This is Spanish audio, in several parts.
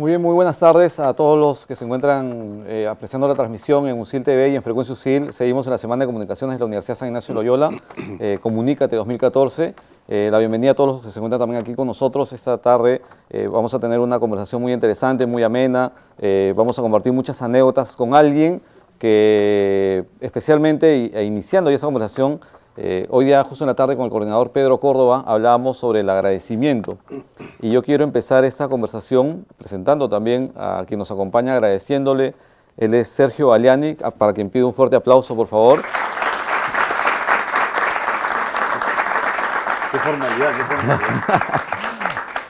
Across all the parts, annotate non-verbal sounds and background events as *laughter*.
Muy bien, muy buenas tardes a todos los que se encuentran eh, apreciando la transmisión en UCIL TV y en Frecuencia UCIL. Seguimos en la Semana de Comunicaciones de la Universidad San Ignacio Loyola, *clears throat* eh, Comunícate 2014. Eh, la bienvenida a todos los que se encuentran también aquí con nosotros. Esta tarde vamos a tener una conversación muy interesante, muy amena. vamos a compartir muchas anécdotas con alguien que especialmente e iniciando esa conversación eh, hoy día, justo en la tarde, con el coordinador Pedro Córdoba, hablábamos sobre el agradecimiento. Y yo quiero empezar esta conversación presentando también a quien nos acompaña, agradeciéndole. Él es Sergio Baliani, para quien pido un fuerte aplauso, por favor. Qué formalidad, qué formalidad. *laughs*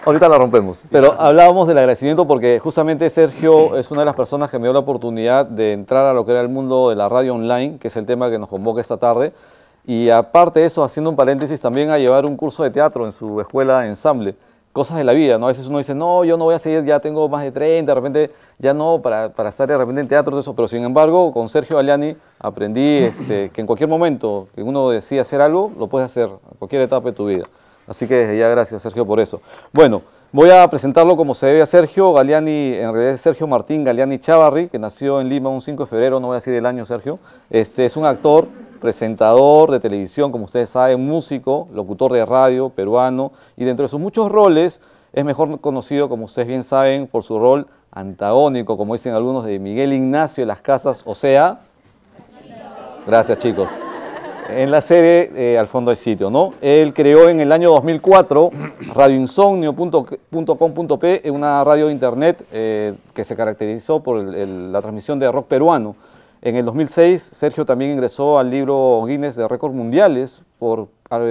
Ahorita la rompemos. Pero hablábamos del agradecimiento porque justamente Sergio es una de las personas que me dio la oportunidad de entrar a lo que era el mundo de la radio online, que es el tema que nos convoca esta tarde. Y aparte de eso, haciendo un paréntesis, también a llevar un curso de teatro en su escuela de ensamble. Cosas de la vida, ¿no? A veces uno dice, no, yo no voy a seguir, ya tengo más de 30, de repente ya no, para, estar de repente en teatro, todo eso. Pero sin embargo, con Sergio Aliani aprendí este, *laughs* que en cualquier momento que uno decida hacer algo, lo puedes hacer, a cualquier etapa de tu vida. Así que ya gracias, Sergio, por eso. Bueno. Voy a presentarlo como se debe a Sergio Galeani, en realidad es Sergio Martín Galeani Chavarri, que nació en Lima un 5 de febrero, no voy a decir el año Sergio. Este es un actor, presentador de televisión, como ustedes saben, músico, locutor de radio, peruano, y dentro de sus muchos roles es mejor conocido, como ustedes bien saben, por su rol antagónico, como dicen algunos, de Miguel Ignacio de las Casas, o sea... Gracias chicos en la serie eh, Al fondo hay sitio, ¿no? Él creó en el año 2004 radioinsomnio.com.p, eh, una radio de internet eh, que se caracterizó por la transmisión de rock peruano. En el 2006, Sergio también ingresó al libro Guinness de récords mundiales por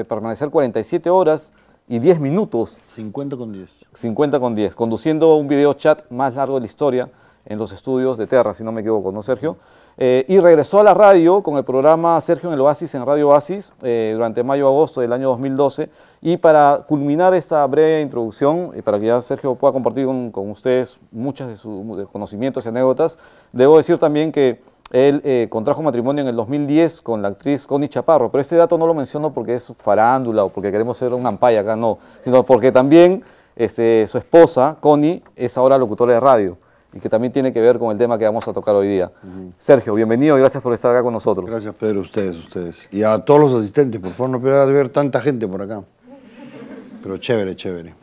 permanecer 47 horas y 10 minutos. 50 con 10. 50 con 10, conduciendo un video chat más largo de la historia en los estudios de Terra, si no me equivoco, ¿no, Sergio? Eh, y regresó a la radio con el programa Sergio en el Oasis, en Radio Oasis, eh, durante mayo-agosto del año 2012. Y para culminar esta breve introducción, y eh, para que ya Sergio pueda compartir con, con ustedes muchos de sus conocimientos y anécdotas, debo decir también que él contrajo matrimonio en el 2010 con la actriz Connie Chaparro, pero este dato no lo menciono porque es farándula o porque queremos ser un ampaya acá, no, sino porque también este, su esposa, Connie, es ahora locutora de radio y que también tiene que ver con el tema que vamos a tocar hoy día. Sergio, bienvenido y gracias por estar acá con nosotros. Gracias, Pedro, ustedes, ustedes. Y a todos los asistentes, por favor, no pierdan de ver tanta gente por acá. Pero chévere, chévere.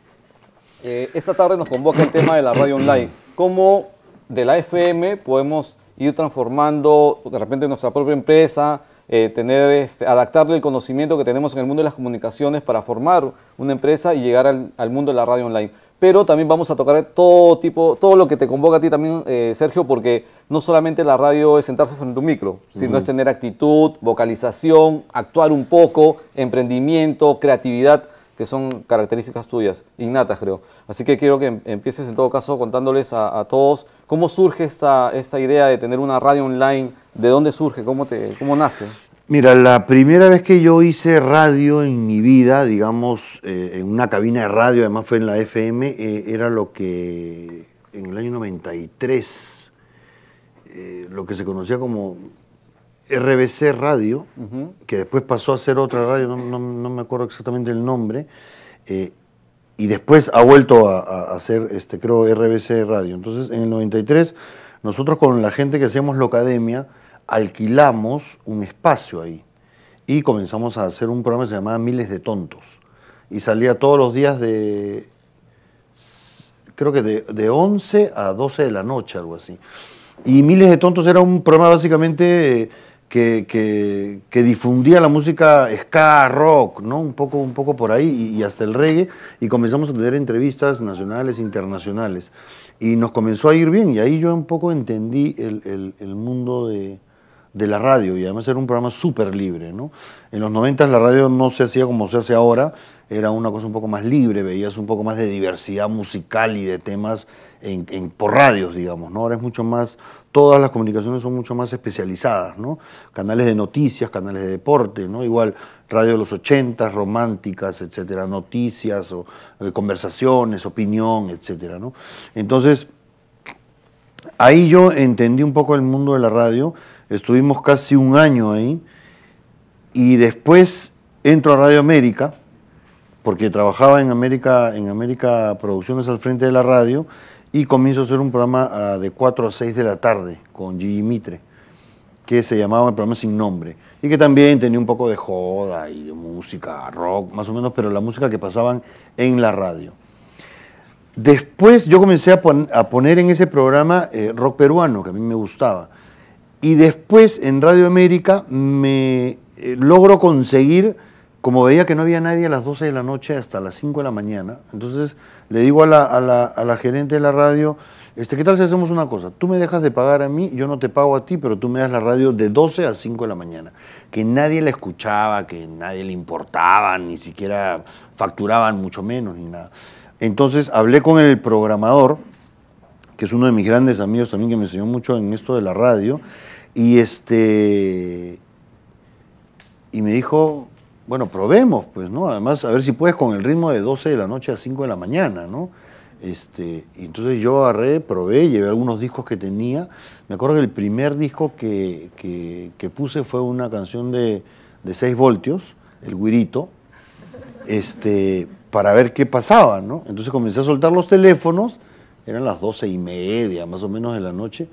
Eh, esta tarde nos convoca el tema de la radio online. ¿Cómo de la FM podemos ir transformando de repente nuestra propia empresa, eh, tener este, adaptarle el conocimiento que tenemos en el mundo de las comunicaciones para formar una empresa y llegar al mundo de la radio online? pero también vamos a tocar todo tipo, todo lo que te convoca a ti también, eh, Sergio, porque no solamente la radio es sentarse frente a un micro, sino es tener actitud, vocalización, actuar un poco, emprendimiento, creatividad, que son características tuyas, innatas creo. Así que quiero que em, empieces en todo caso contándoles a, todos cómo surge esta, esta idea de tener una radio online, de dónde surge, cómo, te, cómo nace. Mira, la primera vez que yo hice radio en mi vida, digamos, eh, en una cabina de radio, además fue en la FM, eh, era lo que en el año 93, eh, lo que se conocía como RBC Radio, que después pasó a ser otra radio, no, me acuerdo exactamente el nombre, y después ha vuelto a, ser, este, creo, RBC Radio. Entonces, en el 93, nosotros con la gente que hacíamos Academia, alquilamos un espacio ahí y comenzamos a hacer un programa que se llamaba Miles de Tontos. Y salía todos los días de, creo que de, 11 a 12 de la noche, algo así. Y Miles de Tontos era un programa básicamente... Eh, que, difundía la música ska, rock, ¿no? un, poco, un poco por ahí y, hasta el reggae, y comenzamos a tener entrevistas nacionales, internacionales. Y nos comenzó a ir bien, y ahí yo un poco entendí el mundo de, de la radio y además era un programa súper libre. ¿no? En los 90 la radio no se hacía como se hace ahora, era una cosa un poco más libre, veías un poco más de diversidad musical y de temas en, por radios, digamos. ¿no? Ahora es mucho más, todas las comunicaciones son mucho más especializadas, ¿no? canales de noticias, canales de deporte, ¿no? igual radio de los 80, románticas, etcétera, noticias, o, eh, conversaciones, opinión, etcétera. ¿no? Entonces, ahí yo entendí un poco el mundo de la radio Estuvimos casi un año ahí y después entro a Radio América, porque trabajaba en América, en América Producciones al frente de la radio, y comienzo a hacer un programa ah, de 4 a 6 de la tarde con Gigi Mitre, que se llamaba el programa Sin Nombre, y que también tenía un poco de joda y de música, rock, más o menos, pero la música que pasaban en la radio. Después yo comencé a, poner en ese programa eh, rock peruano, que a mí me gustaba. Y después en Radio América me eh, logro conseguir, como veía que no había nadie a las 12 de la noche hasta las 5 de la mañana, entonces le digo a la, a la, gerente de la radio, este, ¿qué tal si hacemos una cosa? Tú me dejas de pagar a mí, yo no te pago a ti, pero tú me das la radio de 12 a 5 de la mañana. Que nadie la escuchaba, que nadie le importaba, ni siquiera facturaban mucho menos, ni nada. Entonces hablé con el programador, que es uno de mis grandes amigos también, que me enseñó mucho en esto de la radio, y este. Y me dijo, bueno, probemos, pues, ¿no? Además, a ver si puedes con el ritmo de 12 de la noche a 5 de la mañana, ¿no? Este, y entonces yo agarré, probé, llevé algunos discos que tenía. Me acuerdo que el primer disco que, puse fue una canción de, 6 voltios, El Guirito, este, para ver qué pasaba, ¿no? Entonces comencé a soltar los teléfonos, eran las 12 y media, más o menos, de la noche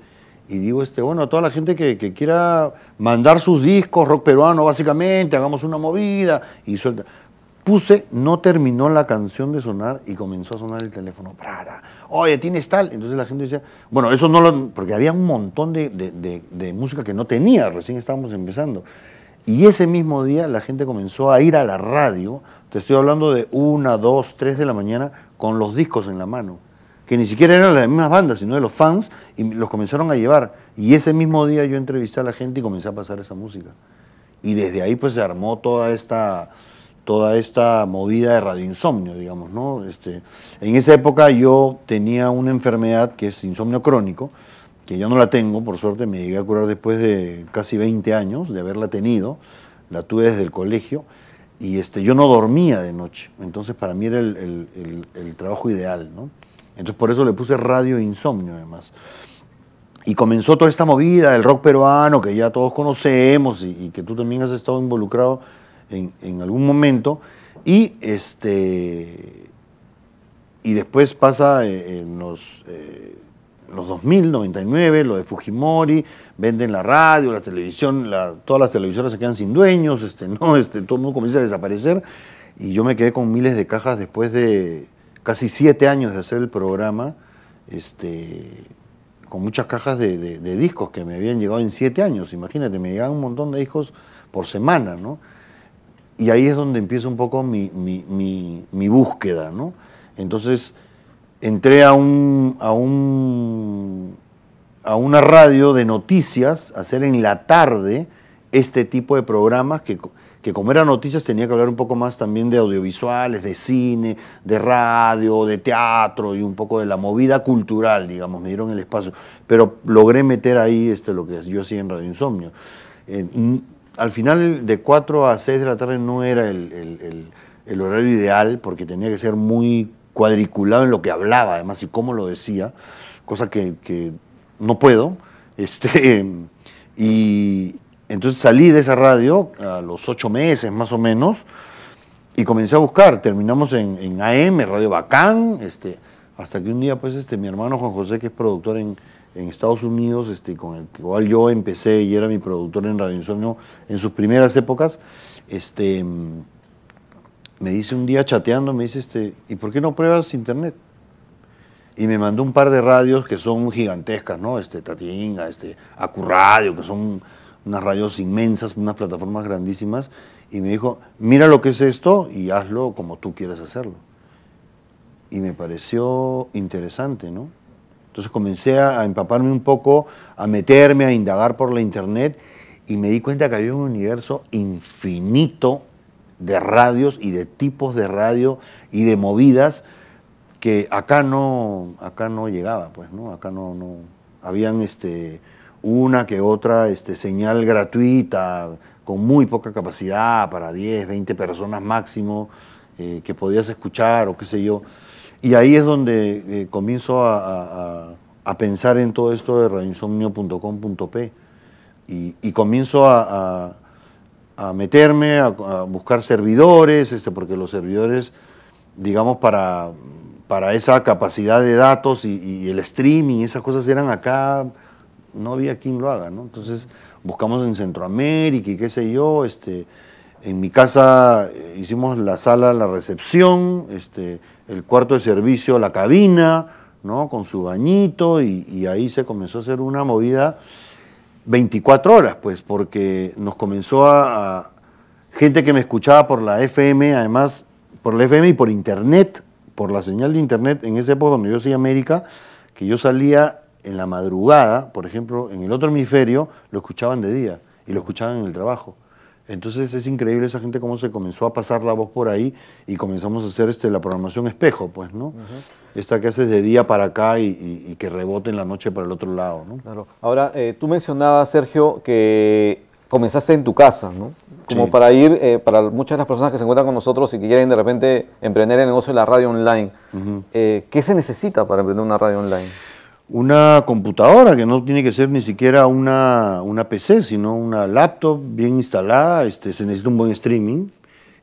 y digo, este, bueno, a toda la gente que, quiera mandar sus discos, rock peruano básicamente, hagamos una movida y suelta. Puse, no terminó la canción de sonar y comenzó a sonar el teléfono. Prada, oye, tienes tal. Entonces la gente decía, bueno, eso no lo. Porque había un montón de, de música que no tenía, recién estábamos empezando. Y ese mismo día la gente comenzó a ir a la radio, te estoy hablando de una, dos, tres de la mañana, con los discos en la mano que ni siquiera eran de las mismas bandas, sino de los fans, y los comenzaron a llevar. Y ese mismo día yo entrevisté a la gente y comencé a pasar esa música. Y desde ahí pues se armó toda esta, toda esta movida de radioinsomnio, digamos, ¿no? Este, en esa época yo tenía una enfermedad que es insomnio crónico, que yo no la tengo, por suerte, me llegué a curar después de casi 20 años de haberla tenido, la tuve desde el colegio, y este, yo no dormía de noche, entonces para mí era el, el trabajo ideal, ¿no? Entonces por eso le puse Radio Insomnio además. Y comenzó toda esta movida el rock peruano que ya todos conocemos y, que tú también has estado involucrado en, algún momento. Y, este, y después pasa eh, en los, eh, los 2000, lo de Fujimori, venden la radio, la televisión, todas las televisoras se quedan sin dueños, este, *laughs* ¿no? este, todo el mundo comienza a desaparecer. Y yo me quedé con miles de cajas después de, casi siete años de hacer el programa, este, con muchas cajas de, discos que me habían llegado en siete años. Imagínate, me llegaban un montón de discos por semana, ¿no? Y ahí es donde empieza un poco mi, búsqueda, ¿no? Entonces entré a un, a a una radio de noticias, hacer en la tarde este tipo de programas que que como era noticias tenía que hablar un poco más también de audiovisuales, de cine, de radio, de teatro y un poco de la movida cultural, digamos, me dieron el espacio. Pero logré meter ahí este, lo que yo hacía en Radio Insomnio. Eh, al final de 4 a 6 de la tarde no era el, horario ideal porque tenía que ser muy cuadriculado en lo que hablaba, además, y cómo lo decía, cosa que, que no puedo. Este, *laughs* y, entonces salí de esa radio a los ocho meses más o menos y comencé a buscar. Terminamos en, AM, Radio Bacán, este, hasta que un día pues este, mi hermano Juan José, que es productor en, Estados Unidos, este, con el cual yo empecé y era mi productor en Radio Insomnio en sus primeras épocas, este, me dice un día chateando, me dice, este, ¿y por qué no pruebas internet? y me mandó un par de radios que son gigantescas, ¿no? Este, Tatinga, este, Radio, que son unas radios inmensas, unas plataformas grandísimas, y me dijo, mira lo que es esto y hazlo como tú quieres hacerlo. Y me pareció interesante, ¿no? Entonces comencé a empaparme un poco, a meterme, a indagar por la internet, y me di cuenta que había un universo infinito de radios y de tipos de radio y de movidas que acá no, acá no llegaba, pues, ¿no? Acá no, no, habían este, una que otra este, señal gratuita, con muy poca capacidad, para 10, 20 personas máximo, eh, que podías escuchar o qué sé yo. Y ahí es donde eh, comienzo a, pensar en todo esto de radioinsomnio.com.p y, comienzo a, meterme, a, buscar servidores, este, porque los servidores, digamos, para, para esa capacidad de datos y, y el streaming, esas cosas eran acá no había quien lo haga, ¿no? Entonces buscamos en Centroamérica y qué sé yo, este, en mi casa eh, hicimos la sala, la recepción, este, el cuarto de servicio, la cabina, ¿no? Con su bañito y, ahí se comenzó a hacer una movida 24 horas, pues, porque nos comenzó a, gente que me escuchaba por la FM, además, por la FM y por internet, por la señal de internet, en ese época cuando yo soy América, que yo salía en la madrugada, por ejemplo, en el otro hemisferio, lo escuchaban de día y lo escuchaban en el trabajo. Entonces es increíble esa gente cómo se comenzó a pasar la voz por ahí y comenzamos a hacer este, la programación espejo, pues, ¿no? Esta que haces de día para acá y, que rebote en la noche para el otro lado, ¿no? Claro. Ahora, eh, tú mencionabas, Sergio, que comenzaste en tu casa, ¿no? Como para ir, eh, para muchas de las personas que se encuentran con nosotros y que quieren de repente emprender el negocio de la radio online, eh, ¿qué se necesita para emprender una radio online? una computadora que no tiene que ser ni siquiera una, una PC, sino una laptop bien instalada, este, se necesita un buen streaming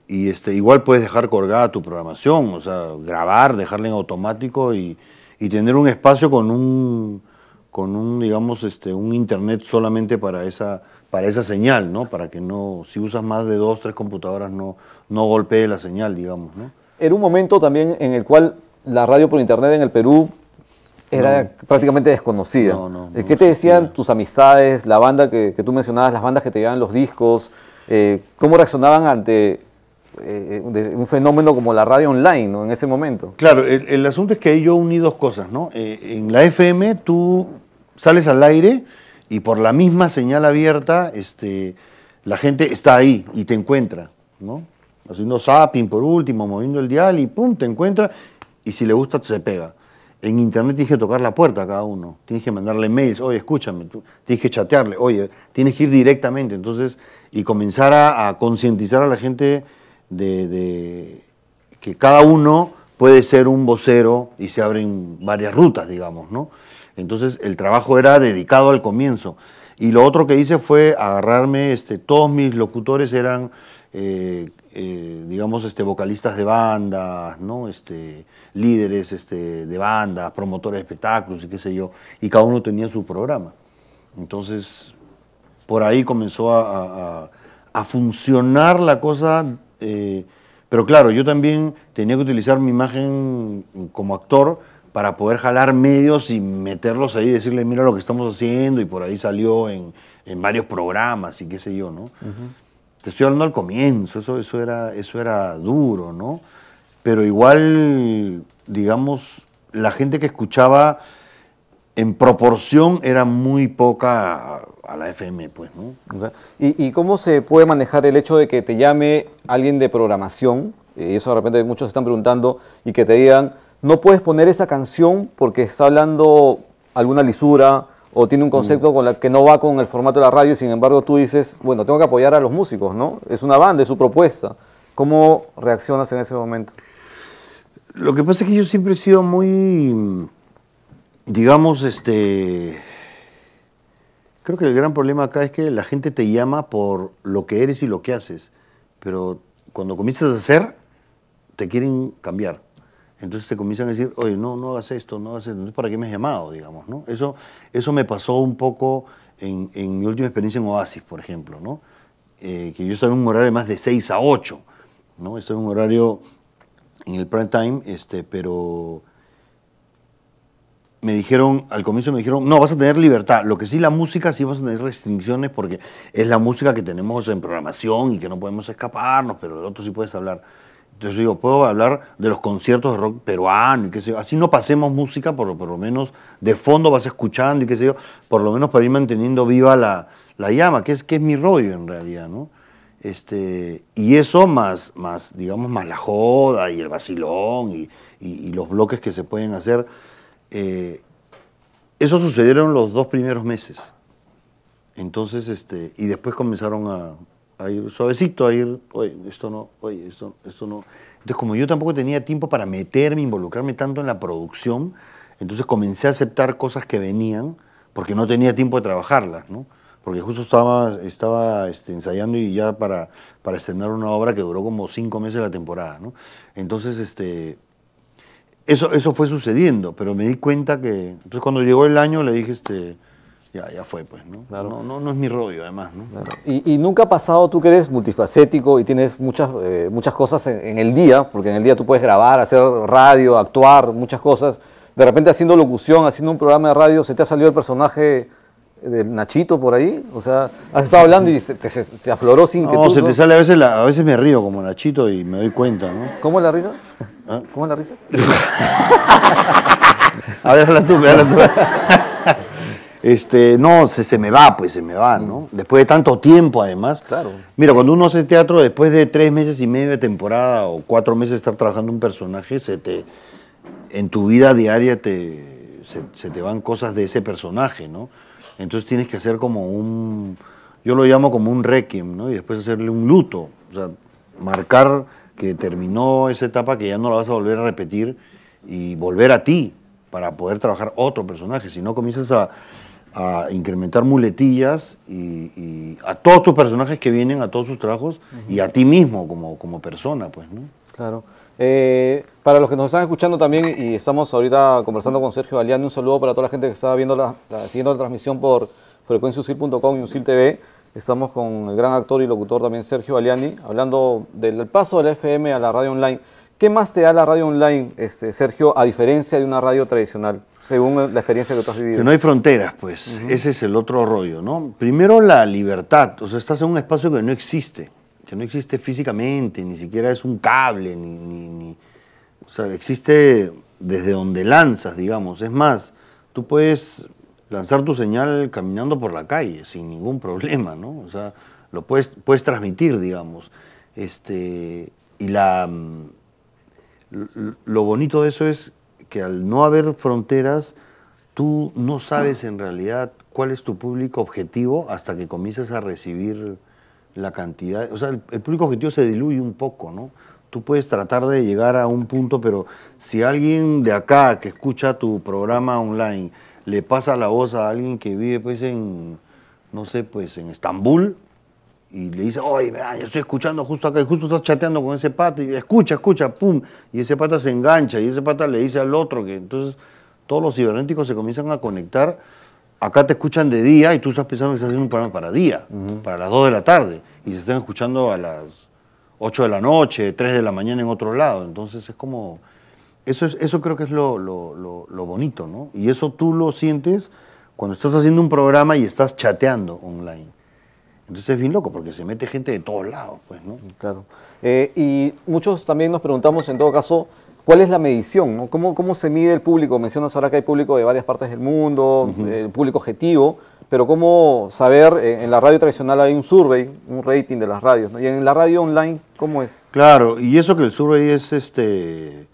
y este, igual puedes dejar colgada tu programación, o sea, grabar, dejarla en automático y, y tener un espacio con un, con un digamos, este, un internet solamente para esa, para esa señal, ¿no? Para que no, si usas más de dos, tres computadoras, no, no golpee la señal, digamos, ¿no? Era un momento también en el cual la radio por internet en el Perú era prácticamente desconocida. Eh, ¿Qué te decían tus amistades, la banda que, tú mencionabas, las bandas que te llevaban los discos? Eh, ¿Cómo reaccionaban ante eh, un fenómeno como la radio online en ese momento? Claro, el, asunto es que ahí yo uní dos cosas. ¿no? en la FM tú sales al aire y por la misma señal abierta este, la gente está ahí y te encuentra. ¿no? Haciendo zapping por último, moviendo el dial y pum, te encuentra y si le gusta se pega en internet tienes que tocar la puerta a cada uno, tienes que mandarle mails, oye, escúchame, tienes que chatearle, oye, tienes que ir directamente, entonces, y comenzar a, concientizar a la gente de, que cada uno puede ser un vocero y se abren varias rutas, digamos, ¿no? Entonces, el trabajo era dedicado al comienzo. Y lo otro que hice fue agarrarme, este, todos mis locutores eran eh, eh, digamos, este, vocalistas de bandas, ¿no? este, líderes este, de bandas, promotores de espectáculos y qué sé yo, y cada uno tenía su programa. Entonces, por ahí comenzó a, funcionar la cosa, eh, pero claro, yo también tenía que utilizar mi imagen como actor para poder jalar medios y meterlos ahí y decirle, mira lo que estamos haciendo, y por ahí salió en, varios programas y qué sé yo, ¿no? Te estoy hablando al comienzo, eso, eso, era, eso era duro, ¿no? Pero igual, digamos, la gente que escuchaba en proporción era muy poca a, la FM, pues, ¿no? ¿Y, cómo se puede manejar el hecho de que te llame alguien de programación? Y eh, eso de repente muchos están preguntando, y que te digan, no puedes poner esa canción porque está hablando alguna lisura, o tiene un mm. concepto con la que no va con el formato de la radio, sin embargo tú dices, bueno, tengo que apoyar a los músicos, ¿no? Es una banda, es su propuesta. ¿Cómo reaccionas en ese momento? Lo que pasa es que yo siempre he sido muy, digamos, este... Creo que el gran problema acá es que la gente te llama por lo que eres y lo que haces, pero cuando comienzas a hacer, te quieren cambiar. Entonces te comienzan a decir, oye, no, no hagas esto, no hagas esto, entonces ¿para qué me has llamado? Digamos, ¿no? Eso, eso me pasó un poco en, mi última experiencia en Oasis, por ejemplo, ¿no? Eh, que yo estaba en un horario más de 6 a 8, ¿no? Estaba en un horario en el prime time, este, pero me dijeron, al comienzo me dijeron, no, vas a tener libertad. Lo que sí, la música sí vas a tener restricciones porque es la música que tenemos en programación y que no podemos escaparnos, pero el otro sí puedes hablar. Entonces yo digo, puedo hablar de los conciertos de rock peruano y qué sé Así no pasemos música, por, por lo menos de fondo vas escuchando y qué sé yo, por lo menos para ir manteniendo viva la, llama, que es, que es mi rollo en realidad, ¿no? Este, y eso más, más, digamos, más la joda y el vacilón y, los bloques que se pueden hacer. Eh, eso sucedieron los dos primeros meses. Entonces, este, y después comenzaron a, a ir suavecito, a ir, oye, esto no, oye, esto, esto no. Entonces, como yo tampoco tenía tiempo para meterme, involucrarme tanto en la producción, entonces comencé a aceptar cosas que venían porque no tenía tiempo de trabajarlas, ¿no? Porque justo estaba, estaba este, ensayando y ya para, para estrenar una obra que duró como cinco meses la temporada, ¿no? Entonces, este, eso, eso fue sucediendo, pero me di cuenta que... Entonces, cuando llegó el año, le dije, este ya, ya fue, pues, ¿no? No, ¿no? es mi rollo, además, ¿no? Y, nunca ha pasado, tú que eres multifacético y tienes muchas, eh, muchas cosas en, el día, porque en el día tú puedes grabar, hacer radio, actuar, muchas cosas. De repente haciendo locución, haciendo un programa de radio, ¿se te ha salido el personaje del Nachito por ahí? O sea, has estado hablando y se, te, afloró sin que tú... no, se te sale a veces, a veces me río como Nachito y me doy cuenta, ¿no? ¿Cómo es la risa? ¿Ah? ¿Cómo es la risa? *laughs* a ver, habla tú, habla tú. *laughs* Este, no, se, se me va, pues se me va, ¿no? Después de tanto tiempo, además. Claro. Mira, cuando uno hace teatro, después de tres meses y medio de temporada o cuatro meses de estar trabajando un personaje, se te, en tu vida diaria te, se, te van cosas de ese personaje, ¿no? Entonces tienes que hacer como un, yo lo llamo como un requiem, ¿no? Y después hacerle un luto, o sea, marcar que terminó esa etapa que ya no la vas a volver a repetir y volver a ti para poder trabajar otro personaje, si no comienzas a a incrementar muletillas y, a todos tus personajes que vienen, a todos sus trabajos y a ti mismo como, como persona, pues, ¿no? Claro. Eh, para los que nos están escuchando también y estamos ahorita conversando con Sergio Aliani un saludo para toda la gente que está viendo la, siguiendo la transmisión por frecuenciausil.com y Usil TV. Estamos con el gran actor y locutor también Sergio Aliani hablando del paso de la FM a la radio online. ¿Qué más te da la radio online, este, Sergio, a diferencia de una radio tradicional, según la experiencia que tú has vivido? Que no hay fronteras, pues. Ese es el otro rollo, ¿no? Primero la libertad. O sea, estás en un espacio que no existe, que no existe físicamente, ni siquiera es un cable, ni, o sea, existe desde donde lanzas, digamos. Es más, tú puedes lanzar tu señal caminando por la calle sin ningún problema, ¿no? O sea, lo puedes, puedes transmitir, digamos. Este, y la mm, lo bonito de eso es que al no haber fronteras, tú no sabes en realidad cuál es tu público objetivo hasta que comienzas a recibir la cantidad. O sea, el, público objetivo se diluye un poco, ¿no? Tú puedes tratar de llegar a un punto, pero si alguien de acá que escucha tu programa online le pasa la voz a alguien que vive pues en, no sé, pues en Estambul, y le dice, oye, yo estoy escuchando justo acá y justo estás chateando con ese pato, y escucha, escucha, pum, y ese pata se engancha y ese pata le dice al otro que entonces todos los cibernéticos se comienzan a conectar. Acá te escuchan de día y tú estás pensando que estás haciendo un programa para día, para las 2 de la tarde, y se están escuchando a las 8 de la noche, 3 de la mañana en otro lado. Entonces es como, eso, es, eso creo que es lo, lo, lo bonito, ¿no? Y eso tú lo sientes cuando estás haciendo un programa y estás chateando online. Entonces es bien loco porque se mete gente de todos lados, pues, ¿no? Claro. Eh, y muchos también nos preguntamos, en todo caso, ¿cuál es la medición? ¿Cómo, se mide el público? Mencionas ahora que hay público de varias partes del mundo, el eh, público objetivo, pero ¿cómo saber? Eh, en la radio tradicional hay un survey, un rating de las radios, ¿no? Y en la radio online, ¿cómo es? Claro, y eso que el survey es este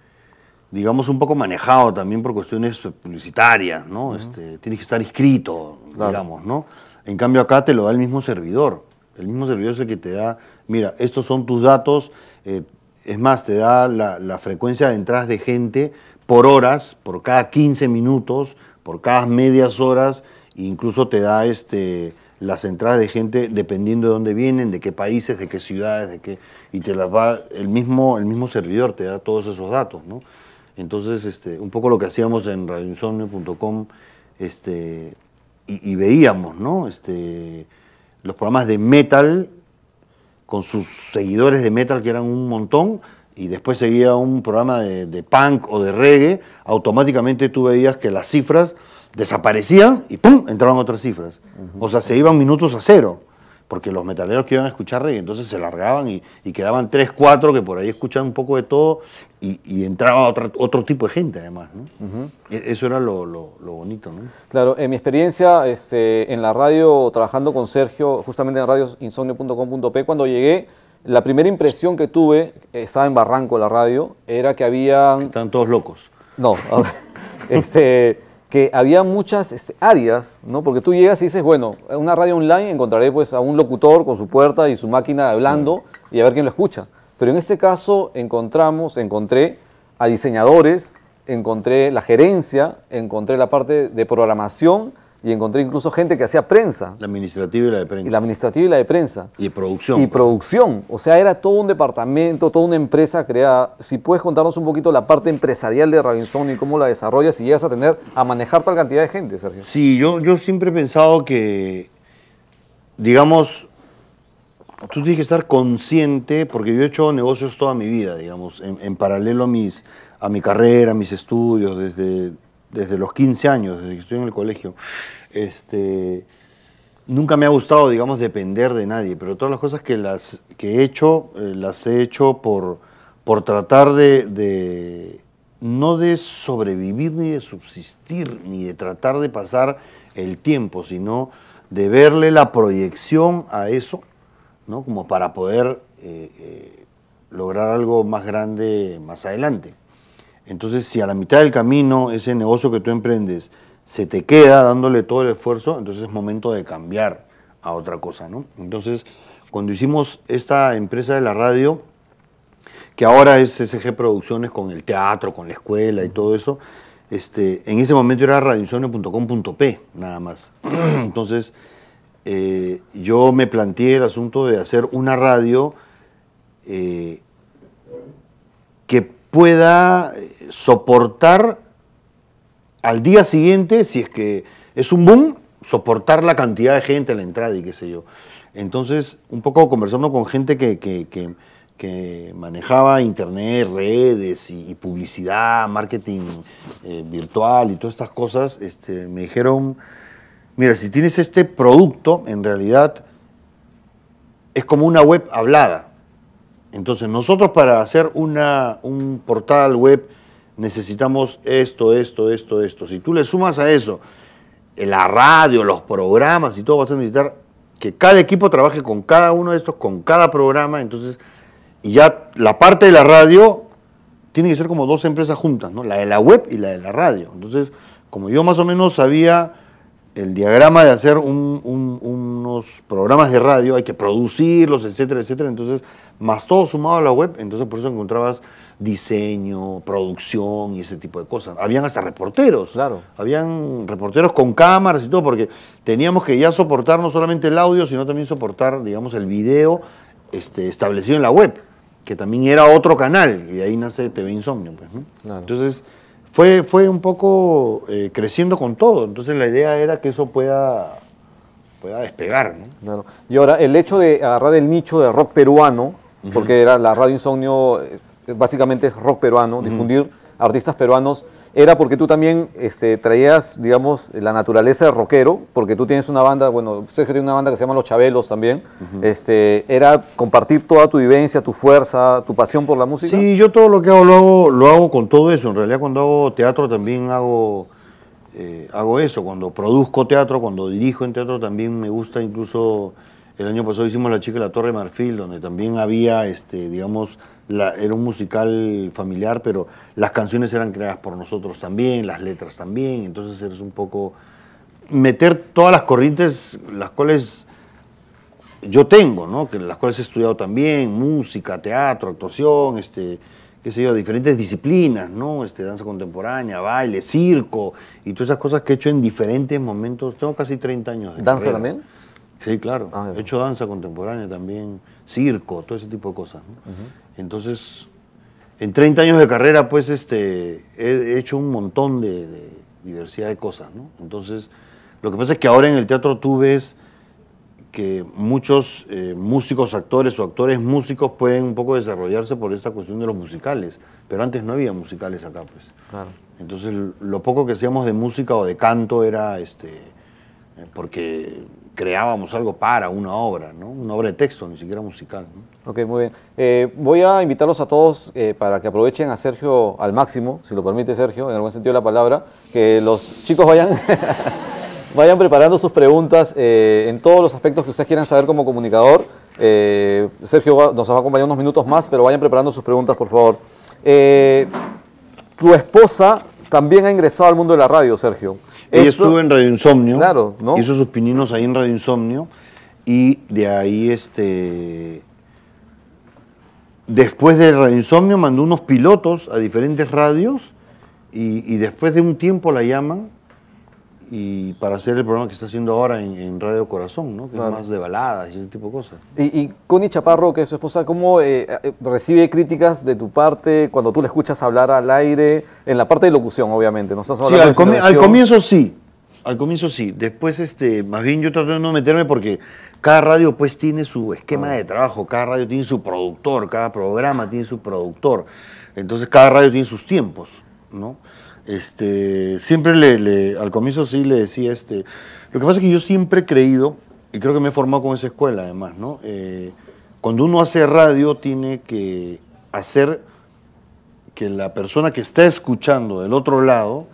digamos, un poco manejado también por cuestiones publicitarias, ¿no? este, tienes que estar inscrito, digamos, ¿no? En cambio acá te lo da el mismo servidor. El mismo servidor es el que te da, mira, estos son tus datos, eh, es más, te da la, frecuencia de entradas de gente por horas, por cada 15 minutos, por cada medias horas, e incluso te da este, las entradas de gente dependiendo de dónde vienen, de qué países, de qué ciudades, de qué, y te las va, el mismo, el mismo servidor te da todos esos datos, ¿no? Entonces, este, un poco lo que hacíamos en radioinsomnio.com, este, y, veíamos, ¿no? Este, los programas de metal con sus seguidores de metal que eran un montón y después seguía un programa de, punk o de reggae, automáticamente tú veías que las cifras desaparecían y ¡pum! entraban otras cifras. O sea, se iban minutos a cero porque los metaleros que iban a escuchar y entonces se largaban y, quedaban tres, cuatro que por ahí escuchaban un poco de todo y, entraba otro, tipo de gente además. E, eso era lo, bonito. ¿no? Claro, en mi experiencia este, en la radio, trabajando con Sergio, justamente en radiosinsomnio.com.p, cuando llegué, la primera impresión que tuve, eh, estaba en Barranco la radio, era que habían... Están todos locos. No, a ver, *laughs* este que había muchas este, áreas, ¿no? Porque tú llegas y dices, bueno, una radio online encontraré pues a un locutor con su puerta y su máquina hablando mm. y a ver quién lo escucha. Pero en este caso encontramos, encontré a diseñadores, encontré la gerencia, encontré la parte de programación, y encontré incluso gente que hacía prensa. La administrativa y la de prensa. Y la administrativa y la de prensa. Y producción. Y producción. O sea, era todo un departamento, toda una empresa creada. Si puedes contarnos un poquito la parte empresarial de Robinson y cómo la desarrollas y llegas a tener, a manejar tal cantidad de gente, Sergio. Sí, yo, yo siempre he pensado que, digamos, tú tienes que estar consciente, porque yo he hecho negocios toda mi vida, digamos, en, paralelo a, mis, a mi carrera, a mis estudios, desde desde los 15 años, desde que estoy en el colegio. Este, nunca me ha gustado, digamos, depender de nadie, pero todas las cosas que, las, que he hecho, eh, las he hecho por, por tratar de, no de sobrevivir, ni de subsistir, ni de tratar de pasar el tiempo, sino de verle la proyección a eso, Como para poder eh, eh, lograr algo más grande más adelante. Entonces, si a la mitad del camino ese negocio que tú emprendes se te queda dándole todo el esfuerzo, entonces es momento de cambiar a otra cosa, ¿no? Entonces, cuando hicimos esta empresa de la radio, que ahora es SG Producciones con el teatro, con la escuela y todo eso, este, en ese momento era radioinsomnio.com.p, nada más. *clears throat* Entonces, eh, yo me planteé el asunto de hacer una radio eh, pueda soportar al día siguiente, si es que es un boom, soportar la cantidad de gente a la entrada y qué sé yo. Entonces, un poco conversando con gente que, que, manejaba internet, redes y, publicidad, marketing eh, virtual y todas estas cosas, este, me dijeron, mira, si tienes este producto, en realidad es como una web hablada entonces, nosotros para hacer un portal web necesitamos esto, esto, esto, esto. Si tú le sumas a eso eh, la radio, los programas y todo, vas a necesitar que cada equipo trabaje con cada uno de estos, con cada programa. Entonces, y ya la parte de la radio tiene que ser como dos empresas juntas, ¿no? La de la web y la de la radio. Entonces, como yo más o menos sabía el diagrama de hacer unos programas de radio, hay que producirlos, etcétera, etcétera. Entonces, más todo sumado a la web, entonces por eso encontrabas diseño, producción y ese tipo de cosas. Habían hasta reporteros. Claro. Habían reporteros con cámaras y todo, porque teníamos que ya soportar no solamente el audio, sino también soportar, digamos, el video este, establecido en la web, que también era otro canal, y de ahí nace TV Insomnio. Pues, Entonces fue, fue un poco eh, creciendo con todo. Entonces la idea era que eso pueda, pueda despegar. ¿no? Y ahora, el hecho de agarrar el nicho de rock peruano, porque era la radio insomnio, eh, básicamente es rock peruano, difundir artistas peruanos era porque tú también este, traías, digamos, la naturaleza de rockero, porque tú tienes una banda, bueno, usted tiene una banda que se llama Los Chabelos también, este, era compartir toda tu vivencia, tu fuerza, tu pasión por la música. Sí, yo todo lo que hago lo hago, lo hago con todo eso, en realidad cuando hago teatro también hago, eh, hago eso, cuando produzco teatro, cuando dirijo en teatro también me gusta incluso... El año pasado hicimos La Chica de la Torre Marfil, donde también había, este, digamos, era un musical familiar, pero las canciones eran creadas por nosotros también, las letras también, entonces eres un poco meter todas las corrientes, las cuales yo tengo, ¿no? que, las cuales he estudiado también, música, teatro, actuación, este, qué sé yo, diferentes disciplinas, ¿no? Este, danza contemporánea, baile, circo, y todas esas cosas que he hecho en diferentes momentos. Tengo casi 30 años de ¿Danza también? Sí, claro. Ah, he hecho danza contemporánea también, circo, todo ese tipo de cosas. ¿no? Entonces, en 30 años de carrera, pues, este, he hecho un montón de, diversidad de cosas, ¿no? Entonces, lo que pasa es que ahora en el teatro tú ves que muchos eh, músicos, actores o actores músicos pueden un poco desarrollarse por esta cuestión de los musicales, pero antes no había musicales acá, pues. Entonces, lo poco que hacíamos de música o de canto era, este, eh, porque creábamos algo para una obra, ¿no? una obra de texto, ni siquiera musical. Ok, muy bien. Eh, voy a invitarlos a todos eh, para que aprovechen a Sergio al máximo, si lo permite Sergio, en algún sentido de la palabra, que los chicos vayan... *laughs* vayan preparando sus preguntas eh, en todos los aspectos que ustedes quieran saber como comunicador. Sergio nos va a acompañar unos minutos más, pero vayan preparando sus preguntas, por favor. tu esposa también ha ingresado al mundo de la radio, Sergio. Ella estuvo en Radio Insomnio. Claro, ¿no? Hizo sus pininos ahí en Radio Insomnio. Y de ahí, este. Después de Radio Insomnio, mandó unos pilotos a diferentes radios. y después de un tiempo la llaman y para hacer el programa que está haciendo ahora en, Radio Corazón, ¿no? que más de baladas y ese tipo de cosas. Y, y Connie Chaparro, que es su esposa, ¿cómo eh, eh, recibe críticas de tu parte cuando tú le escuchas hablar al aire? En la parte de locución, obviamente. ¿no? sí, al, comienzo sí. Al comienzo sí. Después, este, más bien yo trato de no meterme porque cada radio pues tiene su esquema ah. de trabajo, cada radio tiene su productor, cada programa tiene su productor. Entonces cada radio tiene sus tiempos, ¿no? Este, siempre le, le, al comienzo sí le decía, este, lo que pasa es que yo siempre he creído, y creo que me he formado con esa escuela además, ¿no? Eh, cuando uno hace radio tiene que hacer que la persona que está escuchando del otro lado,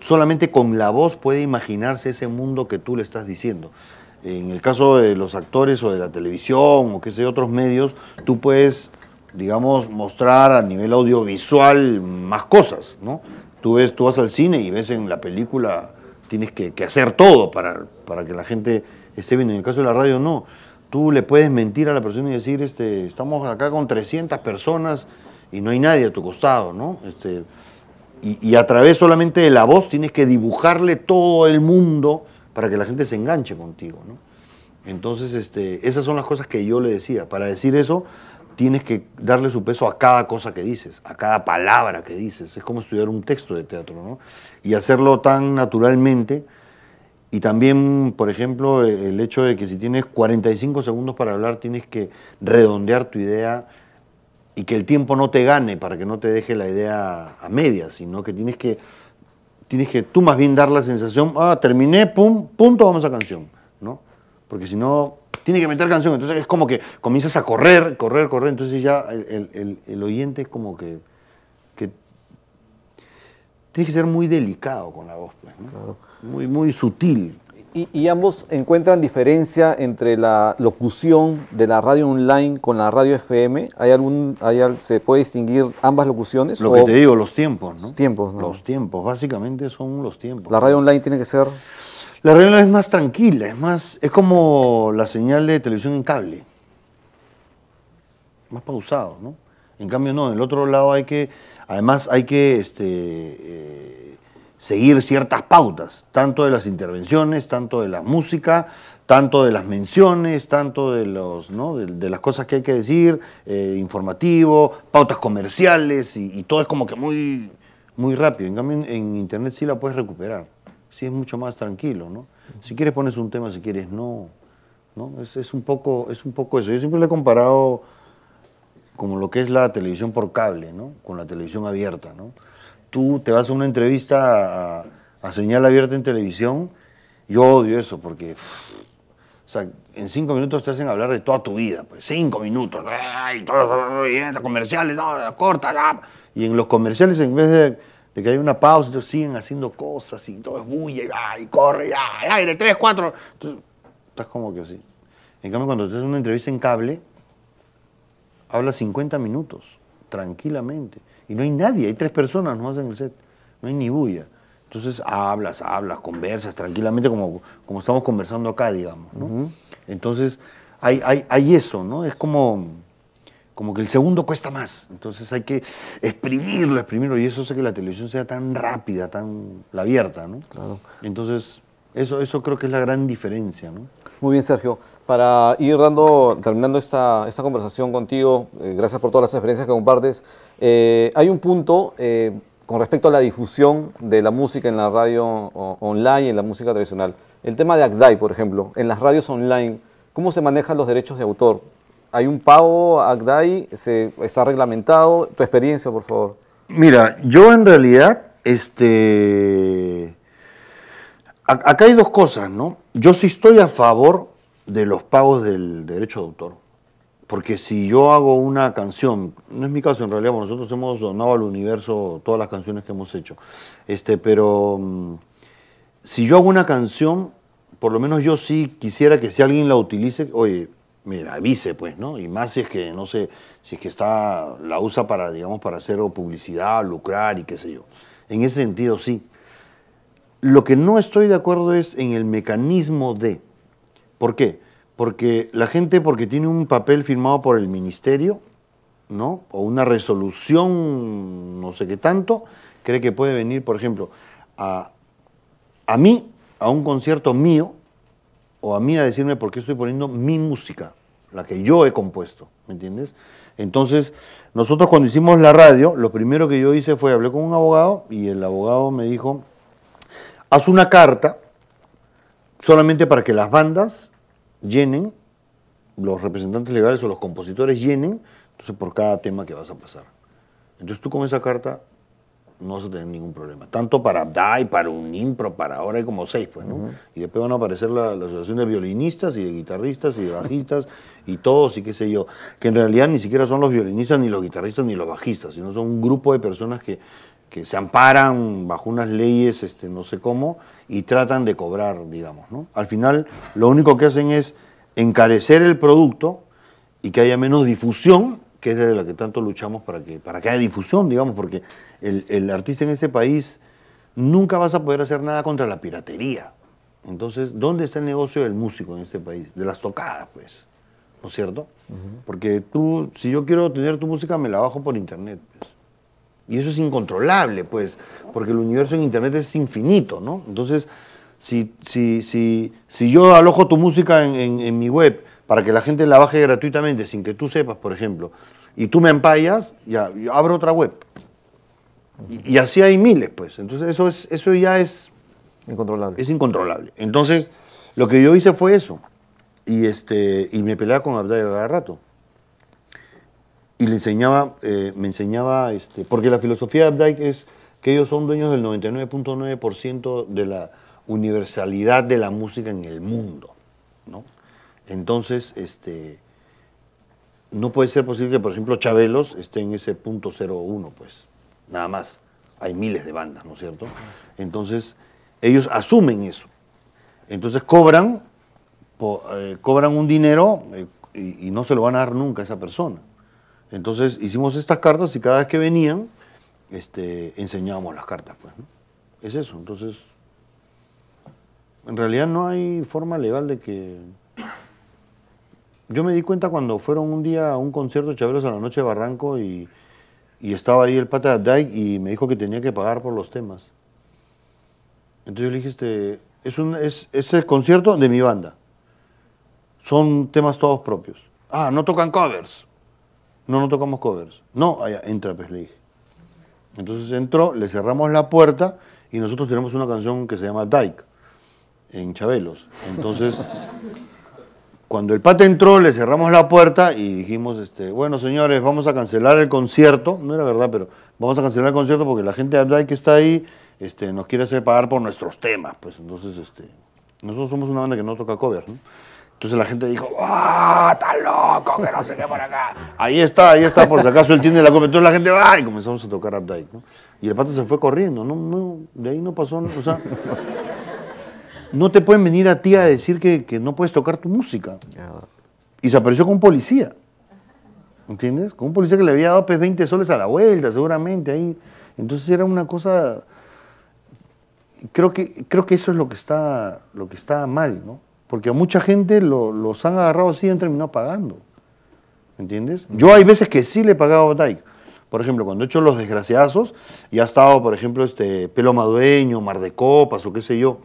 solamente con la voz puede imaginarse ese mundo que tú le estás diciendo. En el caso de los actores o de la televisión o qué sé otros medios, tú puedes, digamos, mostrar a nivel audiovisual más cosas, ¿no? Tú, tú vas al cine y ves en la película, tienes que, hacer todo para, para que la gente esté viendo. En el caso de la radio, no. Tú le puedes mentir a la persona y decir, este, estamos acá con 300 personas y no hay nadie a tu costado, ¿no? Este, y, y, a través solamente de la voz tienes que dibujarle todo el mundo para que la gente se enganche contigo, ¿no? Entonces, este, esas son las cosas que yo le decía. Para decir eso, tienes que darle su peso a cada cosa que dices, a cada palabra que dices. Es como estudiar un texto de teatro, ¿no? Y hacerlo tan naturalmente. Y también, por ejemplo, el hecho de que si tienes 45 segundos para hablar, tienes que redondear tu idea y que el tiempo no te gane para que no te deje la idea a medias, sino que tienes que, tienes que tú más bien dar la sensación, ah, terminé, pum, punto, vamos a canción, ¿no? Porque si no, tiene que meter canción. Entonces es como que comienzas a correr, correr, correr. Entonces ya el, oyente es como que, Tiene que ser muy delicado con la voz, pues, muy, muy sutil. Y, ambos encuentran diferencia entre la locución de la radio online con la radio FM. ¿Hay algún, hay, ¿Se puede distinguir ambas locuciones? Lo que te digo, los tiempos, ¿no? Los tiempos, Los tiempos, básicamente son los tiempos. La radio online tiene que ser... La reunión es más tranquila, es más, es como la señal de televisión en cable. Más pausado, ¿no? En cambio no, en el otro lado hay que, además hay que este, eh, seguir ciertas pautas, tanto de las intervenciones, tanto de la música, tanto de las menciones, tanto de, los, de, las cosas que hay que decir, eh, informativo, pautas comerciales, y, todo es como que muy, muy rápido. En cambio, en Internet sí la puedes recuperar sí es mucho más tranquilo, ¿no? Si quieres pones un tema, si quieres no, ¿no? Es, un poco, es un poco eso. Yo siempre lo he comparado como lo que es la televisión por cable, ¿no? Con la televisión abierta, ¿no? Tú te vas a una entrevista a, señal abierta en televisión, yo odio eso porque... o sea, en cinco minutos te hacen hablar de toda tu vida, pues cinco minutos, y comerciales, no, corta, y en los comerciales en vez de de que hay una pausa, y ellos siguen haciendo cosas y todo es bulla y corre, ya, al aire, tres, cuatro. Entonces, estás como que así. En cambio, cuando te haces una entrevista en cable, hablas 50 minutos, tranquilamente. Y no hay nadie, hay tres personas no hacen el set. No hay ni bulla. Entonces hablas, hablas, conversas tranquilamente como, como estamos conversando acá, digamos. Entonces hay, hay, hay eso, ¿no? Es como como que el segundo cuesta más. Entonces hay que exprimirlo, exprimirlo. Y eso hace que la televisión sea tan rápida, tan abierta, ¿no? Claro. Entonces, eso, eso creo que es la gran diferencia, ¿no? Muy bien, Sergio. Para ir dando, terminando esta, esta conversación contigo, eh, gracias por todas las experiencias que compartes. Eh, hay un punto eh, con respecto a la difusión de la música en la radio online y en la música tradicional. El tema de Agdai, por ejemplo, en las radios online, ¿cómo se manejan los derechos de autor? hay un pago a ACDAI, se, está reglamentado. Tu experiencia, por favor. Mira, yo en realidad, este. acá hay dos cosas, ¿no? Yo sí estoy a favor de los pagos del derecho de autor. Porque si yo hago una canción, no es mi caso en realidad, porque nosotros hemos donado al universo todas las canciones que hemos hecho. Este, pero mm, si yo hago una canción, por lo menos yo sí quisiera que si alguien la utilice, oye, Mira, avise, pues, ¿no? Y más es que, no sé, si es que está, la usa para, digamos, para hacer publicidad, lucrar y qué sé yo. En ese sentido, sí. Lo que no estoy de acuerdo es en el mecanismo de. ¿Por qué? Porque la gente, porque tiene un papel firmado por el ministerio, ¿no? O una resolución, no sé qué tanto, cree que puede venir, por ejemplo, a, a mí, a un concierto mío, o a mí a decirme por qué estoy poniendo mi música, la que yo he compuesto, ¿me entiendes? Entonces, nosotros cuando hicimos la radio, lo primero que yo hice fue hablar con un abogado y el abogado me dijo, haz una carta solamente para que las bandas llenen, los representantes legales o los compositores llenen, entonces por cada tema que vas a pasar. Entonces tú con esa carta no vas a tener ningún problema. Tanto para Abdai, para un impro, para ahora hay como seis, pues, ¿no? Y después van a aparecer la, asociación de violinistas y de guitarristas y de bajistas y todos y qué sé yo. Que en realidad ni siquiera son los violinistas, ni los guitarristas, ni los bajistas, sino son un grupo de personas que, se amparan bajo unas leyes, este, no sé cómo, y tratan de cobrar, digamos, ¿no? Al final, lo único que hacen es encarecer el producto y que haya menos difusión que es de la que tanto luchamos para que, para que haya difusión, digamos, porque el, artista en ese país, nunca vas a poder hacer nada contra la piratería. Entonces, ¿dónde está el negocio del músico en este país? De las tocadas, pues. ¿No es cierto? Porque tú, si yo quiero tener tu música, me la bajo por internet. Pues. Y eso es incontrolable, pues, porque el universo en internet es infinito, ¿no? Entonces, si, si, si, si yo alojo tu música en, mi web para que la gente la baje gratuitamente, sin que tú sepas, por ejemplo, y tú me empallas, ya, yo abro otra web. Y, así hay miles, pues. Entonces eso, es, eso ya es... Incontrolable. Es incontrolable. Entonces, lo que yo hice fue eso. Y, este, y me peleaba con Abdallah cada rato. Y le enseñaba, eh, me enseñaba, este, porque la filosofía de Abdai es que ellos son dueños del 99.9% de la universalidad de la música en el mundo. Entonces, este, no puede ser posible que, por ejemplo, Chabelos esté en ese punto 01, pues nada más. Hay miles de bandas, ¿no es cierto? Entonces, ellos asumen eso. Entonces cobran, eh, cobran un dinero eh, y, no se lo van a dar nunca a esa persona. Entonces hicimos estas cartas y cada vez que venían, este, enseñábamos las cartas. Pues, Es eso. Entonces, en realidad no hay forma legal de que... Yo me di cuenta cuando fueron un día a un concierto de Chabelos a la noche de Barranco y y estaba ahí el pata de y me dijo que tenía que pagar por los temas. Entonces yo le dije, este, es, un, es, concierto de mi banda. Son temas todos propios. Ah, no tocan covers. No, no tocamos covers. No, entra, pues le dije. Entonces entró, le cerramos la puerta y nosotros tenemos una canción que se llama Dyke en Chabelos. Entonces *laughs* Cuando el Pate entró, le cerramos la puerta y dijimos, este, bueno, señores, vamos a cancelar el concierto. No era verdad, pero vamos a cancelar el concierto porque la gente de Abdike que está ahí este, nos quiere hacer pagar por nuestros temas. Pues entonces, este, nosotros somos una banda que no toca cover, Entonces la gente dijo, ¡ah, tan loco! Que no sé qué por acá. Ahí está, ahí está, por si acaso él tiene la copa. Entonces la gente va y comenzamos a tocar Abdike, Y el pato se fue corriendo, de ahí no pasó, o sea no te pueden venir a ti a decir que, no puedes tocar tu música. Y se apareció con un policía. ¿Entiendes? Con un policía que le había dado 20 pues, soles a la vuelta, seguramente ahí. Entonces era una cosa. Creo que, creo que eso es lo que está, lo que mal, ¿no? Porque a mucha gente los han agarrado así y han terminado pagando. ¿Entiendes? Yo hay veces que sí le he pagado a Dyke. Por ejemplo, cuando he hecho los desgraciados y ha estado, por ejemplo, este Pelo Madueño, Mar de Copas o qué sé yo.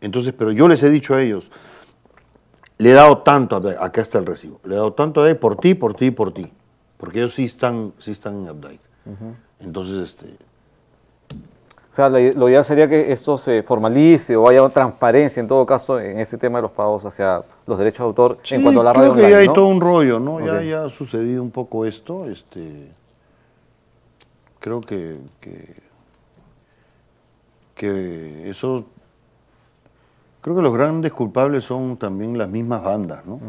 Entonces, pero yo les he dicho a ellos, le he dado tanto, a, acá está el recibo, le he dado tanto a por ti, por ti, por ti, porque ellos sí están, sí están en Abdike. Entonces, este... O sea, lo, ideal sería que esto se formalice o haya transparencia en todo caso en ese tema de los pagos hacia los derechos de autor en cuanto a la radio creo que ya hay todo un rollo, ¿no? Ya, ha sucedido un poco esto, este... Creo que, que eso Creo que los grandes culpables son también las mismas bandas, ¿no?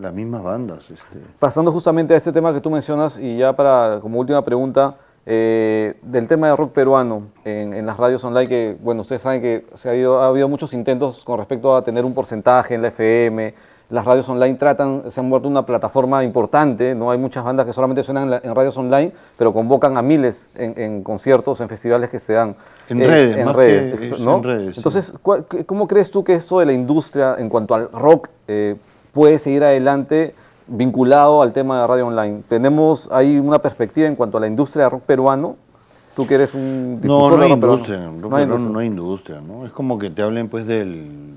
las mismas bandas. Este. Pasando justamente a este tema que tú mencionas y ya para como última pregunta, eh, del tema de rock peruano en, las radios online, que bueno, ustedes saben que se ha, ha habido muchos intentos con respecto a tener un porcentaje en la FM, las radios online tratan, se han vuelto una plataforma importante, ¿no? Hay muchas bandas que solamente suenan en, radios online, pero convocan a miles en, conciertos, en festivales que se dan. En redes, Entonces, ¿cómo crees tú que esto de la industria en cuanto al rock eh, puede seguir adelante vinculado al tema de radio online? ¿Tenemos ahí una perspectiva en cuanto a la industria de rock peruano? Tú que eres un... No, no hay, industria, no, hay industria, ¿no? Es como que te hablen pues del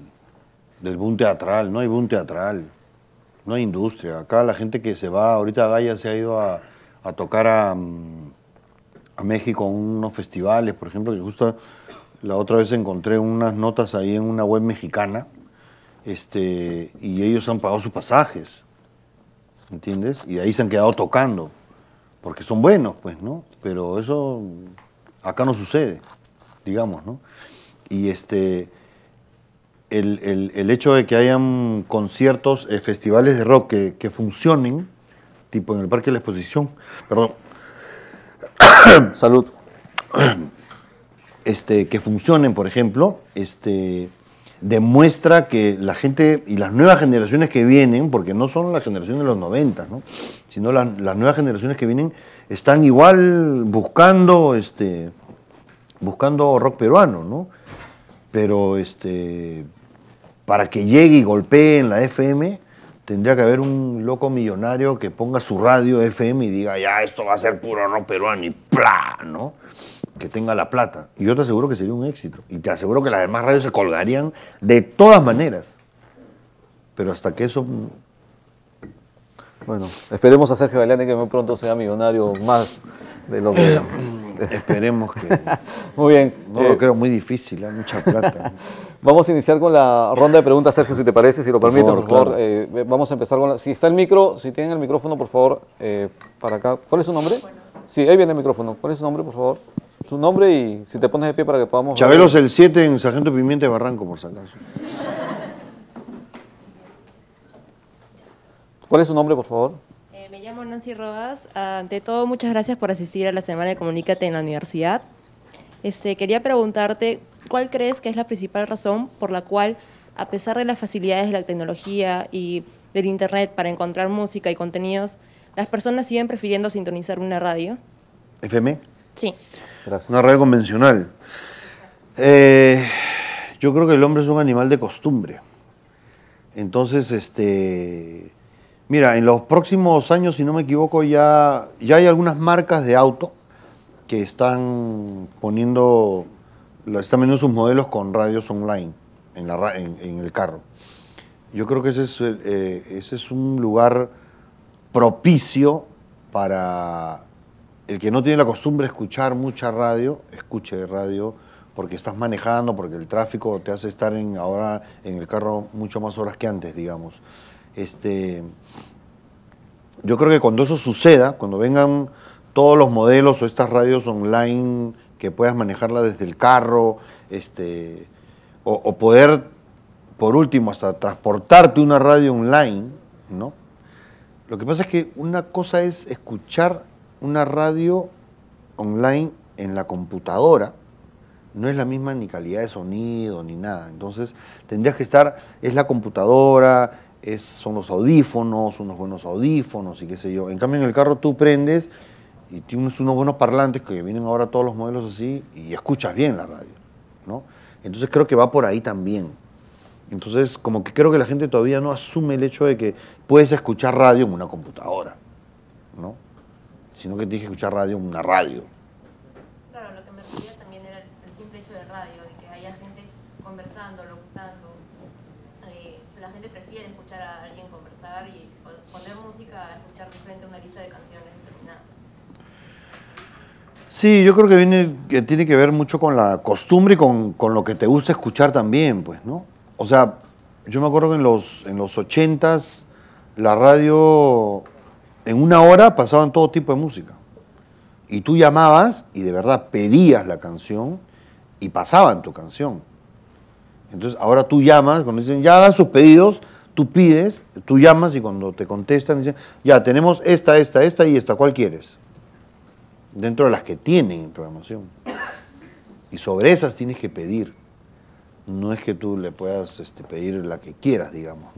del boom teatral, no hay boom teatral, no hay industria. Acá la gente que se va, ahorita Gaia se ha ido a, tocar a, mm, a México en unos festivales, por ejemplo, que justo la otra vez encontré unas notas ahí en una web mexicana, este, y ellos han pagado sus pasajes, ¿entiendes? Y ahí se han quedado tocando, porque son buenos, pues, ¿no? Pero eso acá no sucede, digamos, ¿no? Y este, el, hecho de que hayan conciertos, eh, festivales de rock que, funcionen, tipo en el Parque de la Exposición, perdón. *coughs* Salud. *coughs* Este, que funcionen, por ejemplo, este, demuestra que la gente y las nuevas generaciones que vienen, porque no son la generación de los 90, ¿no? sino las nuevas generaciones que vienen, están igual buscando, este, buscando rock peruano, ¿no? Pero este, para que llegue y golpee en la FM, tendría que haber un loco millonario que ponga su radio FM y diga, ya, esto va a ser puro rock peruano y ¡plá! ¿no? Que tenga la plata. Y yo te aseguro que sería un éxito. Y te aseguro que las demás radios se colgarían de todas maneras. Pero hasta que eso mm, bueno, esperemos a Sergio Galeani que muy pronto sea millonario más de lo que... *clears throat* Esperemos que. *laughs* muy bien. No lo eh, creo muy difícil, hay ¿eh? mucha plata. *laughs* vamos a iniciar con la ronda de preguntas, Sergio, si te parece, si lo permite, por favor. Eh, vamos a empezar con la. Si está el micro, si tienen el micrófono, por favor, para acá. ¿Cuál es su nombre? Sí, ahí viene el micrófono. ¿Cuál es su nombre, por favor? su nombre y si te pones de pie para que podamos. Chabelos el 7 en Sargento Pimienta de Barranco, por si acaso. ¿Cuál es su nombre, por favor? me llamo Nancy Rodas. Ante todo, muchas gracias por asistir a la Semana de Comunícate en la Universidad. Este, quería preguntarte, ¿cuál crees que es la principal razón por la cual, a pesar de las facilidades de la tecnología y del Internet para encontrar música y contenidos, las personas siguen prefiriendo sintonizar una radio? ¿FM? Sí. Gracias. Una radio convencional. Eh, yo creo que el hombre es un animal de costumbre. Entonces, este, Mira, en los próximos años, si no me equivoco, ya, ya hay algunas marcas de auto que están poniendo, están vendiendo sus modelos con radios online en, el carro. Yo creo que ese es, eh, ese es un lugar propicio para el que no tiene la costumbre de escuchar mucha radio, escuche radio porque estás manejando, porque el tráfico te hace estar en, ahora en el carro mucho más horas que antes, digamos. Este, yo creo que cuando eso suceda, cuando vengan todos los modelos o estas radios online que puedas manejarla desde el carro, este, o, poder, por último, hasta transportarte una radio online, ¿no? Lo que pasa es que una cosa es escuchar una radio online en la computadora, no es la misma ni calidad de sonido ni nada. Entonces tendrías que estar, es la computadora, son los audífonos, unos buenos audífonos y qué sé yo. En cambio, en el carro tú prendes y tienes unos buenos parlantes que vienen ahora todos los modelos así y escuchas bien la radio, ¿no? Entonces creo que va por ahí también. Entonces, como que creo que la gente todavía no asume el hecho de que puedes escuchar radio en una computadora, ¿no? Sino que tienes que escuchar radio en una radio. Sí, yo creo que viene, que tiene que ver mucho con la costumbre y con, lo que te gusta escuchar también, pues, ¿no? O sea, yo me acuerdo que en los, en los 80s la radio, en una hora pasaban todo tipo de música. Y tú llamabas y de verdad pedías la canción y pasaban tu canción. Entonces ahora tú llamas, cuando dicen ya dan sus pedidos, tú pides, tú llamas y cuando te contestan dicen ya tenemos esta, esta, esta y esta, ¿cuál quieres? dentro de las que tienen programación. Y sobre esas tienes que pedir. No es que tú le puedas este, pedir la que quieras, digamos.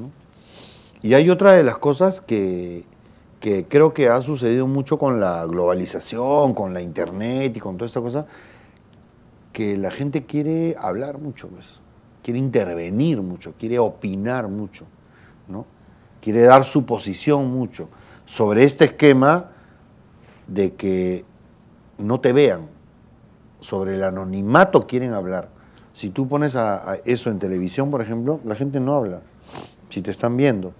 Y hay otra de las cosas que, creo que ha sucedido mucho con la globalización, con la internet y con toda esta cosa, que la gente quiere hablar mucho, pues. quiere intervenir mucho, quiere opinar mucho, quiere dar su posición mucho sobre este esquema de que no te vean, sobre el anonimato quieren hablar. Si tú pones a, eso en televisión, por ejemplo, la gente no habla, si te están viendo.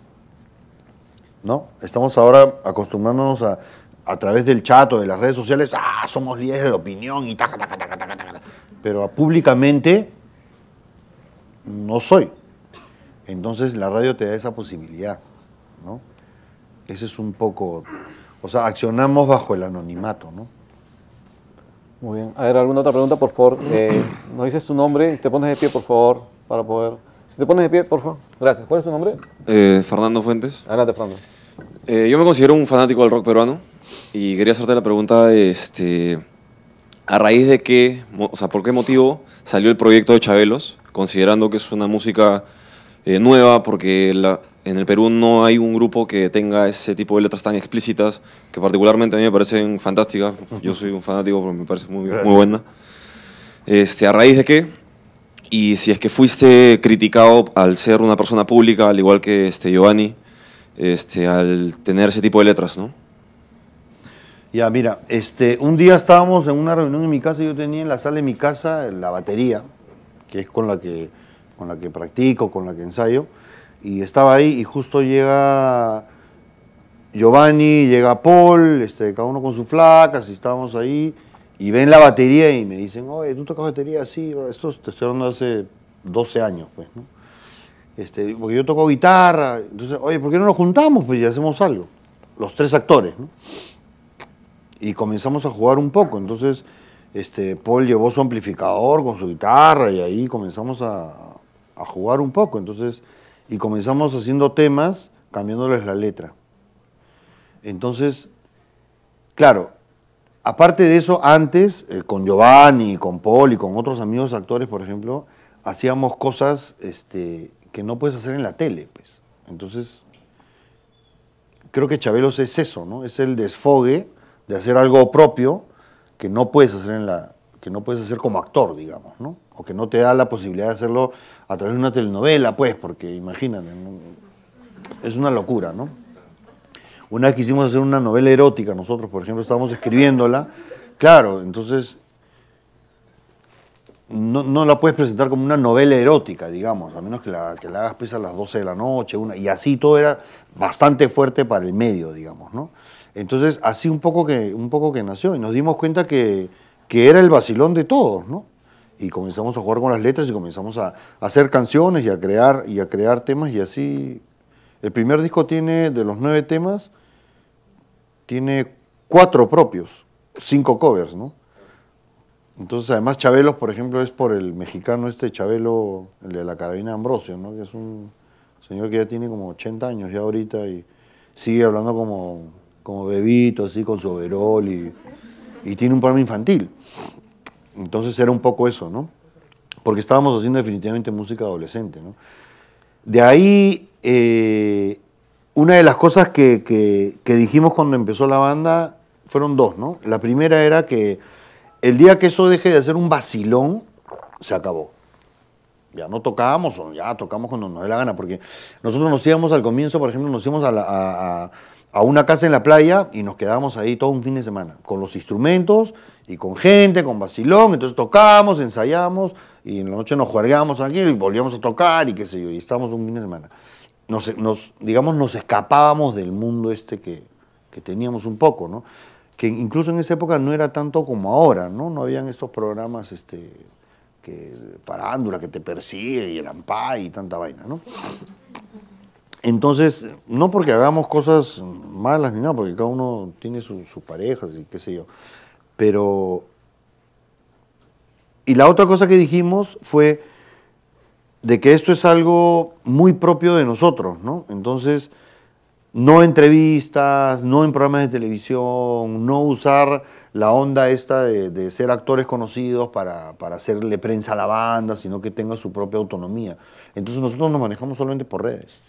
¿No? Estamos ahora acostumbrándonos a, a través del chat o de las redes sociales, ah, somos líderes de opinión y taca, taca, taca, taca, taca. Pero públicamente no soy. Entonces la radio te da esa posibilidad, ¿no? Ese es un poco, o sea, accionamos bajo el anonimato, ¿no? Muy bien. A ver, ¿alguna otra pregunta, por favor? Eh, *clears throat* nos dices su nombre y te pones de pie, por favor, para poder... Si te pones de pie, por favor. Gracias. ¿Cuál es tu nombre? Eh, Fernando Fuentes. Adelante, Fernando. Eh, yo me considero un fanático del rock peruano y quería hacerte la pregunta, este, a raíz de qué, o sea, por qué motivo salió el proyecto de Chabelos, considerando que es una música nueva, porque la, en el Perú no hay un grupo que tenga ese tipo de letras tan explícitas, que particularmente a mí me parecen fantásticas. Yo soy un fanático, pero me parece muy, muy buena. Este, ¿A raíz de qué? Y si es que fuiste criticado al ser una persona pública, al igual que este, Giovanni, este, al tener ese tipo de letras, ¿no? Ya, mira, este, un día estábamos en una reunión en mi casa, yo tenía en la sala de mi casa la batería, que es con la que, con la que practico, con la que ensayo, y estaba ahí y justo llega Giovanni, llega Paul, este, cada uno con su flaca, así estábamos ahí y ven la batería y me dicen, oye, tú tocas batería así, esto te estoy hablando hace 12 años, pues, ¿no? Este, porque yo toco guitarra, entonces, oye, ¿por qué no nos juntamos? Pues y hacemos algo, los tres actores, ¿no? Y comenzamos a jugar un poco, entonces este, Paul llevó su amplificador con su guitarra y ahí comenzamos a, a jugar un poco, entonces y comenzamos haciendo temas cambiándoles la letra. Entonces, claro, aparte de eso, antes, eh, con Giovanni, con Paul y con otros amigos actores, por ejemplo, hacíamos cosas este, que no puedes hacer en la tele, pues. Entonces, creo que Chabelos es eso, ¿no? Es el desfogue de hacer algo propio que no puedes hacer en la, que no puedes hacer como actor, digamos, ¿no? O que no te da la posibilidad de hacerlo a través de una telenovela, pues, porque imagínate, es una locura, ¿no? Una vez quisimos hacer una novela erótica, nosotros, por ejemplo, estábamos escribiéndola, claro, entonces no, la puedes presentar como una novela erótica, digamos, a menos que la, que la hagas pues a las 12 de la noche, una, y así todo era bastante fuerte para el medio, digamos, ¿no? Entonces, así un poco que, un poco que nació, y nos dimos cuenta que que era el vacilón de todos, ¿no? Y comenzamos a jugar con las letras y comenzamos a, hacer canciones y a crear y a crear temas y así. El primer disco tiene, de los nueve temas, tiene cuatro propios, cinco covers, ¿no? Entonces, además, Chabelo, por ejemplo, es por el mexicano este Chabelo, el de la carabina Ambrosio, ¿no? Que es un señor que ya tiene como 80 años ya ahorita y sigue hablando como, como bebito, así, con su overol y y tiene un programa infantil. Entonces era un poco eso, ¿no? Porque estábamos haciendo definitivamente música adolescente, ¿no? De ahí, eh, una de las cosas que, dijimos cuando empezó la banda fueron dos, ¿no? La primera era que el día que eso deje de hacer un vacilón, se acabó. Ya no tocábamos, o ya tocamos cuando nos dé la gana, porque nosotros nos íbamos al comienzo, por ejemplo, nos íbamos a a una casa en la playa y nos quedábamos ahí todo un fin de semana, con los instrumentos y con gente, con vacilón, entonces tocábamos, ensayábamos y en la noche nos juergábamos tranquilo y volvíamos a tocar y qué sé yo, y estábamos un fin de semana. Nos, nos digamos, nos escapábamos del mundo este que, que, teníamos un poco, ¿no? Que incluso en esa época no era tanto como ahora, ¿no? No habían estos programas, este, que, parándula, que te persigue y el ampay y tanta vaina, ¿no? Entonces, no porque hagamos cosas malas ni nada, porque cada uno tiene sus parejas y qué sé yo. Pero. Y la otra cosa que dijimos fue de que esto es algo muy propio de nosotros, ¿no? Entonces, no entrevistas, no en programas de televisión, no usar la onda esta de, ser actores conocidos para, hacerle prensa a la banda, sino que tenga su propia autonomía. Entonces nosotros nos manejamos solamente por redes.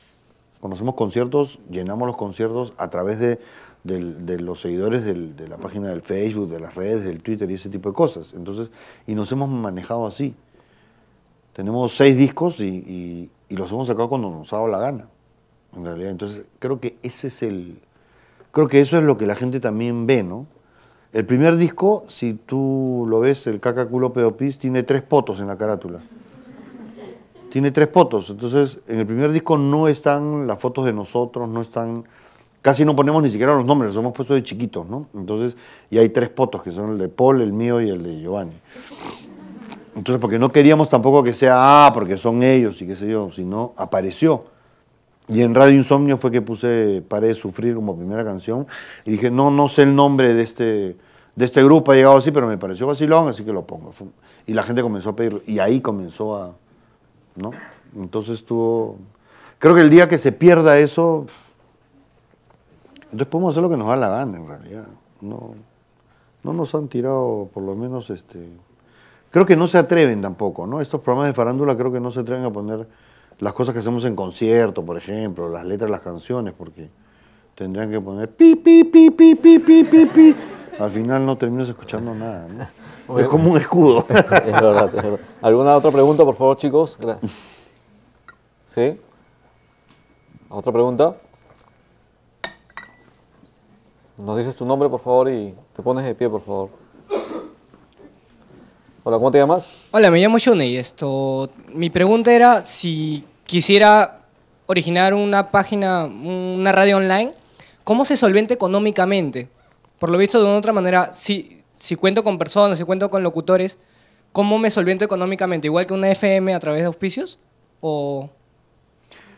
Conocemos conciertos, llenamos los conciertos a través de, los seguidores de la página del Facebook, de las redes, del Twitter y ese tipo de cosas. Entonces, y nos hemos manejado así. Tenemos seis discos y, los hemos sacado cuando nos ha dado la gana, en realidad. Entonces, creo que ese es el. Creo que eso es lo que la gente también ve, ¿no? El primer disco, si tú lo ves, el Caca Culo tiene tres potos en la carátula tiene tres fotos. Entonces, en el primer disco no están las fotos de nosotros, no están. Casi no ponemos ni siquiera los nombres, los hemos puesto de chiquitos, ¿no? Entonces, y hay tres fotos, que son el de Paul, el mío y el de Giovanni. Entonces, porque no queríamos tampoco que sea, ah, porque son ellos y qué sé yo, sino apareció. Y en Radio Insomnio fue que puse Pare de Sufrir como primera canción. Y dije, no, no sé el nombre de este, de este grupo, ha llegado así, pero me pareció vacilón, así que lo pongo. Y la gente comenzó a pedirlo. Y ahí comenzó a, ¿no? Entonces tuvo... Creo que el día que se pierda eso, entonces podemos hacer lo que nos da la gana en realidad. No, no nos han tirado, por lo menos, este... Creo que no se atreven tampoco, ¿no? Estos programas de farándula creo que no se atreven a poner las cosas que hacemos en concierto, por ejemplo, las letras de las canciones, porque tendrían que poner pi, pi, pi, pi, pi, pi, pi, al final no terminas escuchando nada, *laughs* es como un escudo. *laughs* Es verdad, ¿Alguna otra pregunta, por favor, chicos? Gracias. *laughs* ¿Sí? ¿Otra pregunta? Nos dices tu nombre, por favor, y te pones de pie, por favor. Hola, ¿cómo te llamas? Hola, me llamo y Esto, mi pregunta era si quisiera originar una página, una radio online, ¿cómo se solvente económicamente? por lo visto, de una otra manera, si, si cuento con personas, si cuento con locutores, ¿cómo me solvento económicamente? ¿Igual que una FM a través de auspicios? ¿O.?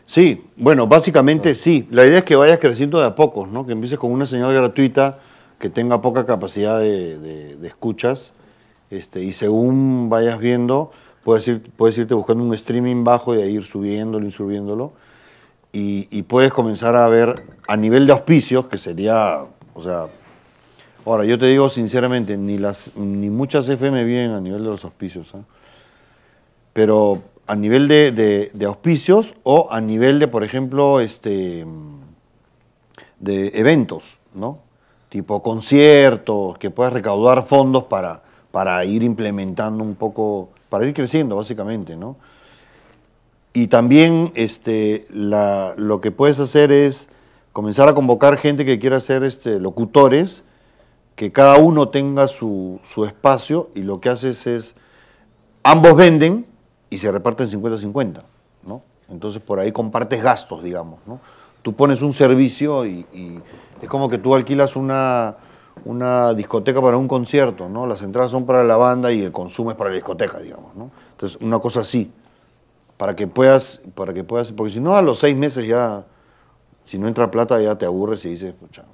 Sí, bueno, básicamente sí. La idea es que vayas creciendo de a pocos, ¿no? Que empieces con una señal gratuita que tenga poca capacidad de, escuchas. Este, y según vayas viendo, puedes, ir, puedes irte buscando un streaming bajo y ir subiéndolo y subiéndolo. Y, puedes comenzar a ver a nivel de auspicios, que sería, o sea, Ahora, yo te digo sinceramente, ni, las, ni muchas FM vienen a nivel de los auspicios. ¿ah? Pero a nivel de, auspicios o a nivel de, por ejemplo, este, de eventos, ¿no? Tipo conciertos, que puedas recaudar fondos para, para ir implementando un poco, para ir creciendo básicamente, ¿no? Y también este, lo que puedes hacer es comenzar a convocar gente que quiera ser este, locutores que cada uno tenga su, espacio y lo que haces es, ambos venden y se reparten 50-50, ¿no? Entonces por ahí compartes gastos, digamos, ¿no? Tú pones un servicio y, es como que tú alquilas una, una discoteca para un concierto, ¿no? Las entradas son para la banda y el consumo es para la discoteca, digamos, ¿no? Entonces, una cosa así, para que puedas, para que puedas, porque si no, a los seis meses ya, si no entra plata ya te aburres y dices, pucha,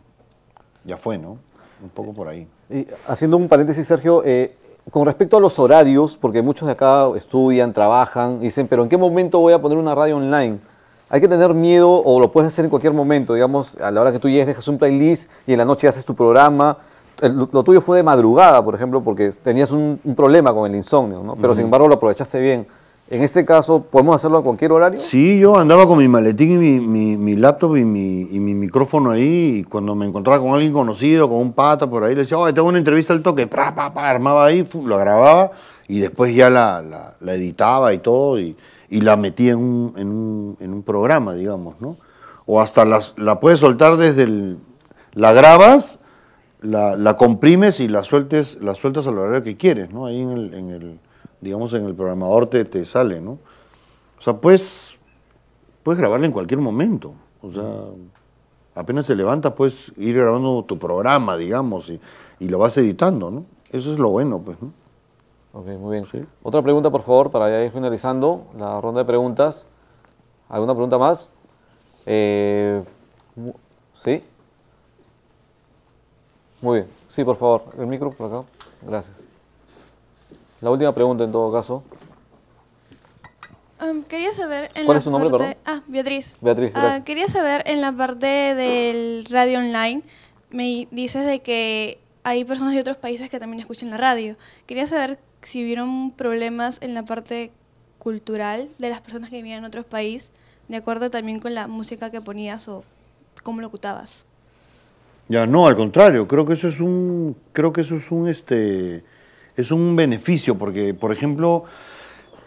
ya fue, ¿no? un poco por ahí. Y haciendo un paréntesis, Sergio, eh, con respecto a los horarios, porque muchos de acá estudian, trabajan, dicen, pero ¿en qué momento voy a poner una radio online? Hay que tener miedo o lo puedes hacer en cualquier momento, digamos, a la hora que tú llegues dejas un playlist y en la noche haces tu programa. lo tuyo fue de madrugada, por ejemplo, porque tenías un, problema con el insomnio, ¿no? Pero sin embargo lo aprovechaste bien. En este caso, ¿podemos hacerlo a cualquier horario? Sí, yo andaba con mi maletín y mi, laptop y mi, micrófono ahí, y cuando me encontraba con alguien conocido, con un pata por ahí, le decía, oh, tengo una entrevista al toque, pa, armaba ahí, lo grababa, y después ya la, editaba y todo, y, la metía en un, en, un, programa, digamos, ¿no? O hasta la puedes soltar desde el... La grabas, la, comprimes y la sueltes, la sueltas al horario que quieres, ¿no? Ahí en el digamos, en el programador te, te sale, ¿no? O sea, puedes, puedes grabarla en cualquier momento. O sea, apenas se levantas, puedes ir grabando tu programa, digamos, y, y lo vas editando, ¿no? Eso es lo bueno, pues, ¿no? Ok, muy bien. ¿Sí? Otra pregunta, por favor, para ya ir finalizando la ronda de preguntas. ¿Alguna pregunta más? Eh, ¿Sí? Muy bien. Sí, por favor. El micro por acá. Gracias. La última pregunta en todo caso. quería saber... En ¿Cuál la es su nombre, parte... perdón? Ah, Beatriz. Beatriz, ah, quería saber en la parte del radio online, me dices de que hay personas de otros países que también escuchan la radio. Quería saber si vieron problemas en la parte cultural de las personas que vivían en otros países, de acuerdo también con la música que ponías o cómo locutabas. Ya, no, al contrario, creo que eso es un, creo que eso es un, este, es un beneficio porque, por ejemplo,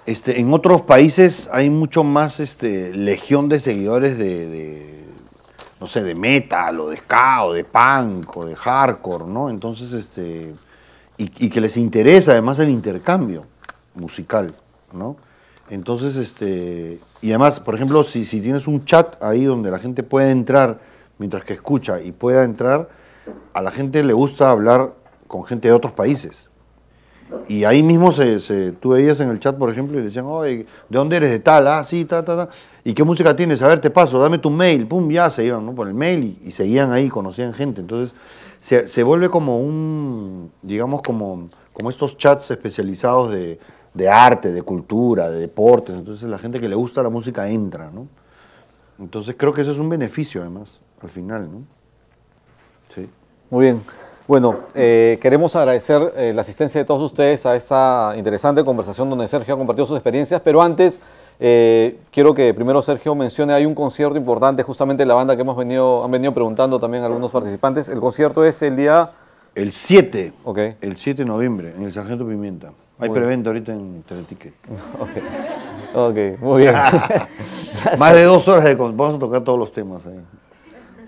este, en otros países hay mucho más este, legión de seguidores de, no sé, de metal o de ska o de punk o de hardcore, ¿no? Entonces, este, y, y que les interesa además el intercambio musical, ¿no? Entonces, este, y además, por ejemplo, si, si tienes un chat ahí donde la gente puede entrar mientras que escucha y pueda entrar, a la gente le gusta hablar con gente de otros países. Y ahí mismo se, tú veías en el chat, por ejemplo, y le decían, oye, ¿de dónde eres? De tal, ah, sí, ta, ta, ta. ¿Y qué música tienes? A ver, te paso, dame tu mail. Pum, ya se iban ¿no? por el mail y, seguían ahí, conocían gente. Entonces, se, vuelve como un, digamos, como, estos chats especializados de, de, arte, de cultura, de deportes. Entonces, la gente que le gusta la música entra, ¿no? Entonces, creo que eso es un beneficio, además, al final, ¿no? Sí. Muy bien. Bueno, eh, queremos agradecer eh, la asistencia de todos ustedes a esta interesante conversación donde Sergio ha compartido sus experiencias, pero antes eh, quiero que primero Sergio mencione, hay un concierto importante, justamente la banda que hemos venido, han venido preguntando también algunos participantes. El concierto es el día... El 7, el 7 de noviembre, en el Sargento Pimienta. Hay preventa ahorita en Teleticket. *laughs* ok, muy bien. *laughs* Más de dos horas de... Vamos a tocar todos los temas ahí.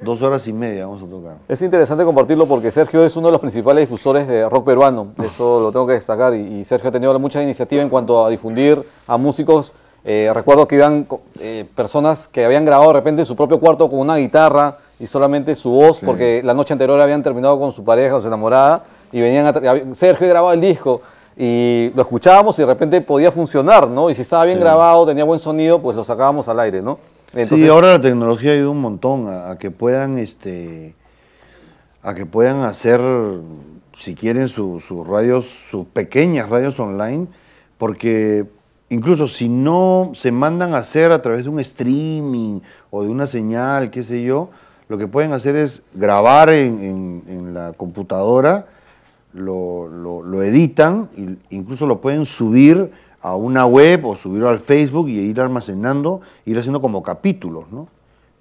Dos horas y media vamos a tocar. Es interesante compartirlo porque Sergio es uno de los principales difusores de rock peruano, *laughs* eso lo tengo que destacar, y, Sergio ha tenido mucha iniciativa en cuanto a difundir a músicos. Eh, recuerdo que iban eh, personas que habían grabado de repente su propio cuarto con una guitarra y solamente su voz, porque la noche anterior habían terminado con su pareja o su enamorada, y venían a... Sergio grababa el disco y lo escuchábamos y de repente podía funcionar, ¿no? Y si estaba bien grabado, tenía buen sonido, pues lo sacábamos al aire, ¿no? sí, ahora la tecnología ayuda un montón a, que puedan, este, a que puedan hacer, si quieren, sus radios, sus pequeñas radios online, porque incluso si no se mandan a hacer a través de un streaming o de una señal, qué sé yo, lo que pueden hacer es grabar en, la computadora, lo, editan, e incluso lo pueden subir a una web o subirlo al Facebook y ir almacenando, ir haciendo como capítulos, ¿no?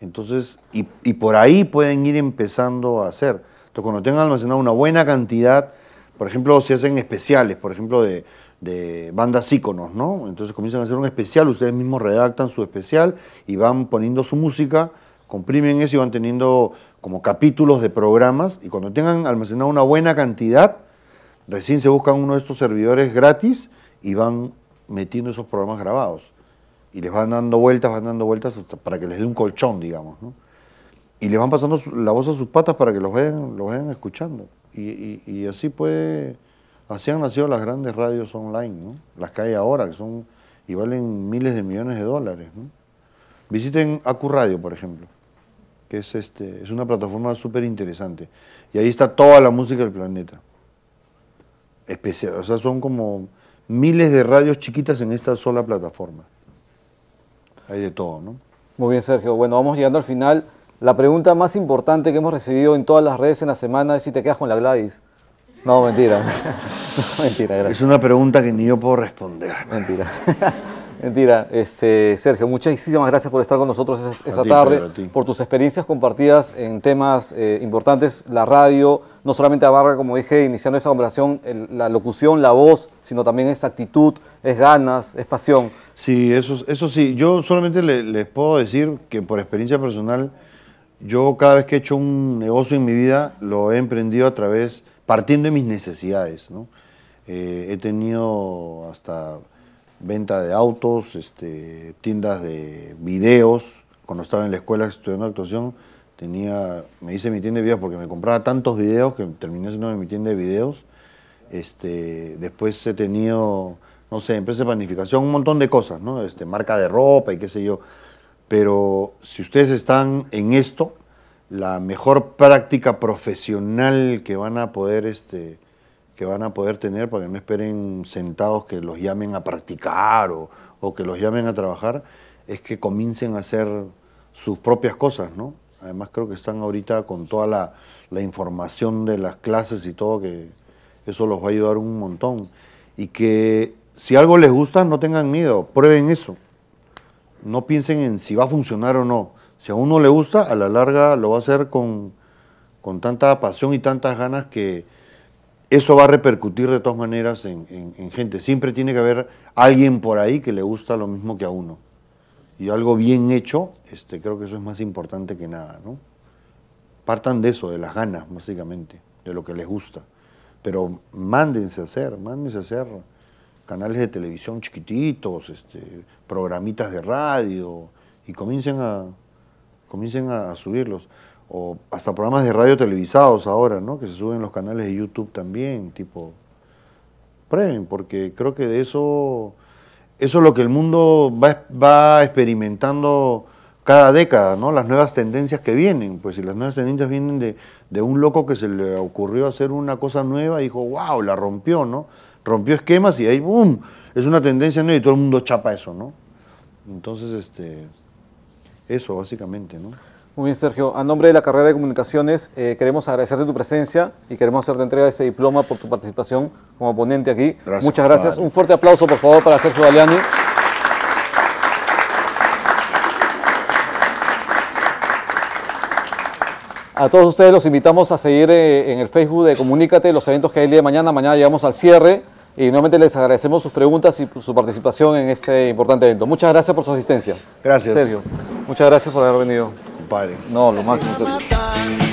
Entonces, y, por ahí pueden ir empezando a hacer. Entonces, cuando tengan almacenado una buena cantidad, por ejemplo, si hacen especiales, por ejemplo, de, bandas íconos, ¿no? Entonces comienzan a hacer un especial, ustedes mismos redactan su especial y van poniendo su música, comprimen eso y van teniendo como capítulos de programas y cuando tengan almacenado una buena cantidad, recién se buscan uno de estos servidores gratis y van metiendo esos programas grabados. Y les van dando vueltas, van dando vueltas hasta para que les dé un colchón, digamos. ¿no? Y les van pasando la voz a sus patas para que los vean, los vean escuchando. Y, así puede, así han nacido las grandes radios online, ¿no? las que hay ahora, que son y valen miles de millones de dólares. Visiten Acu Radio, por ejemplo, que es, este, es una plataforma súper interesante. Y ahí está toda la música del planeta. Especial, o sea, son como miles de radios chiquitas en esta sola plataforma. Hay de todo, ¿no? Muy bien, Sergio. Bueno, vamos llegando al final. La pregunta más importante que hemos recibido en todas las redes en la semana es si te quedas con la Gladys. No, mentira. *laughs* mentira, gracias. Es una pregunta que ni yo puedo responder. Mentira. *laughs* Mentira. Este, Sergio, muchísimas gracias por estar con nosotros esa tarde, por tus experiencias compartidas en temas eh, importantes. La radio no solamente abarca, como dije, iniciando esa conversación, la locución, la voz, sino también esa actitud, es ganas, es pasión. Sí, eso, eso sí. Yo solamente les puedo decir que por experiencia personal, yo cada vez que he hecho un negocio en mi vida, lo he emprendido a través, partiendo de mis necesidades. Eh, he tenido hasta venta de autos, este, tiendas de videos. Cuando estaba en la escuela estudiando actuación, tenía, me hice mi tienda de videos porque me compraba tantos videos que terminé siendo mi tienda de videos. Este, después he tenido, no sé, empresa de planificación, un montón de cosas, ¿no? Este, marca de ropa y qué sé yo. Pero si ustedes están en esto, la mejor práctica profesional que van a poder este, que van a poder tener para que no esperen sentados que los llamen a practicar o, o que los llamen a trabajar, es que comiencen a hacer sus propias cosas, ¿no? Además creo que están ahorita con toda la, la información de las clases y todo, que eso los va a ayudar un montón. Y que si algo les gusta, no tengan miedo, prueben eso. No piensen en si va a funcionar o no. Si a uno le gusta, a la larga lo va a hacer con, con tanta pasión y tantas ganas que, eso va a repercutir de todas maneras en, gente. Siempre tiene que haber alguien por ahí que le gusta lo mismo que a uno. Y algo bien hecho, este, creo que eso es más importante que nada, Partan de eso, de las ganas, básicamente, de lo que les gusta. Pero mándense a hacer, mándense a hacer canales de televisión chiquititos, este, programitas de radio, y comiencen a, comiencen a subirlos o hasta programas de radio televisados ahora, ¿no? Que se suben los canales de YouTube también, tipo, prueben, porque creo que de eso, eso es lo que el mundo va, experimentando cada década, ¿no? Las nuevas tendencias que vienen, pues si las nuevas tendencias vienen de, un loco que se le ocurrió hacer una cosa nueva y dijo, wow, la rompió, ¿no? Rompió esquemas y ahí, ¡boom! Es una tendencia nueva y todo el mundo chapa eso, ¿no? Entonces, este, eso básicamente, ¿no? Muy bien, Sergio. A nombre de la carrera de comunicaciones, eh, queremos agradecerte tu presencia y queremos hacerte entrega de este diploma por tu participación como ponente aquí. Muchas gracias. Un fuerte aplauso, por favor, para Sergio Daliani. A todos ustedes los invitamos a seguir eh, en el Facebook de Comunícate los eventos que hay el día de mañana. Mañana llegamos al cierre y nuevamente les agradecemos sus preguntas y su participación en este importante evento. Muchas gracias por su asistencia. Gracias. Sergio, muchas gracias por haber venido compadre. No, lo máximo.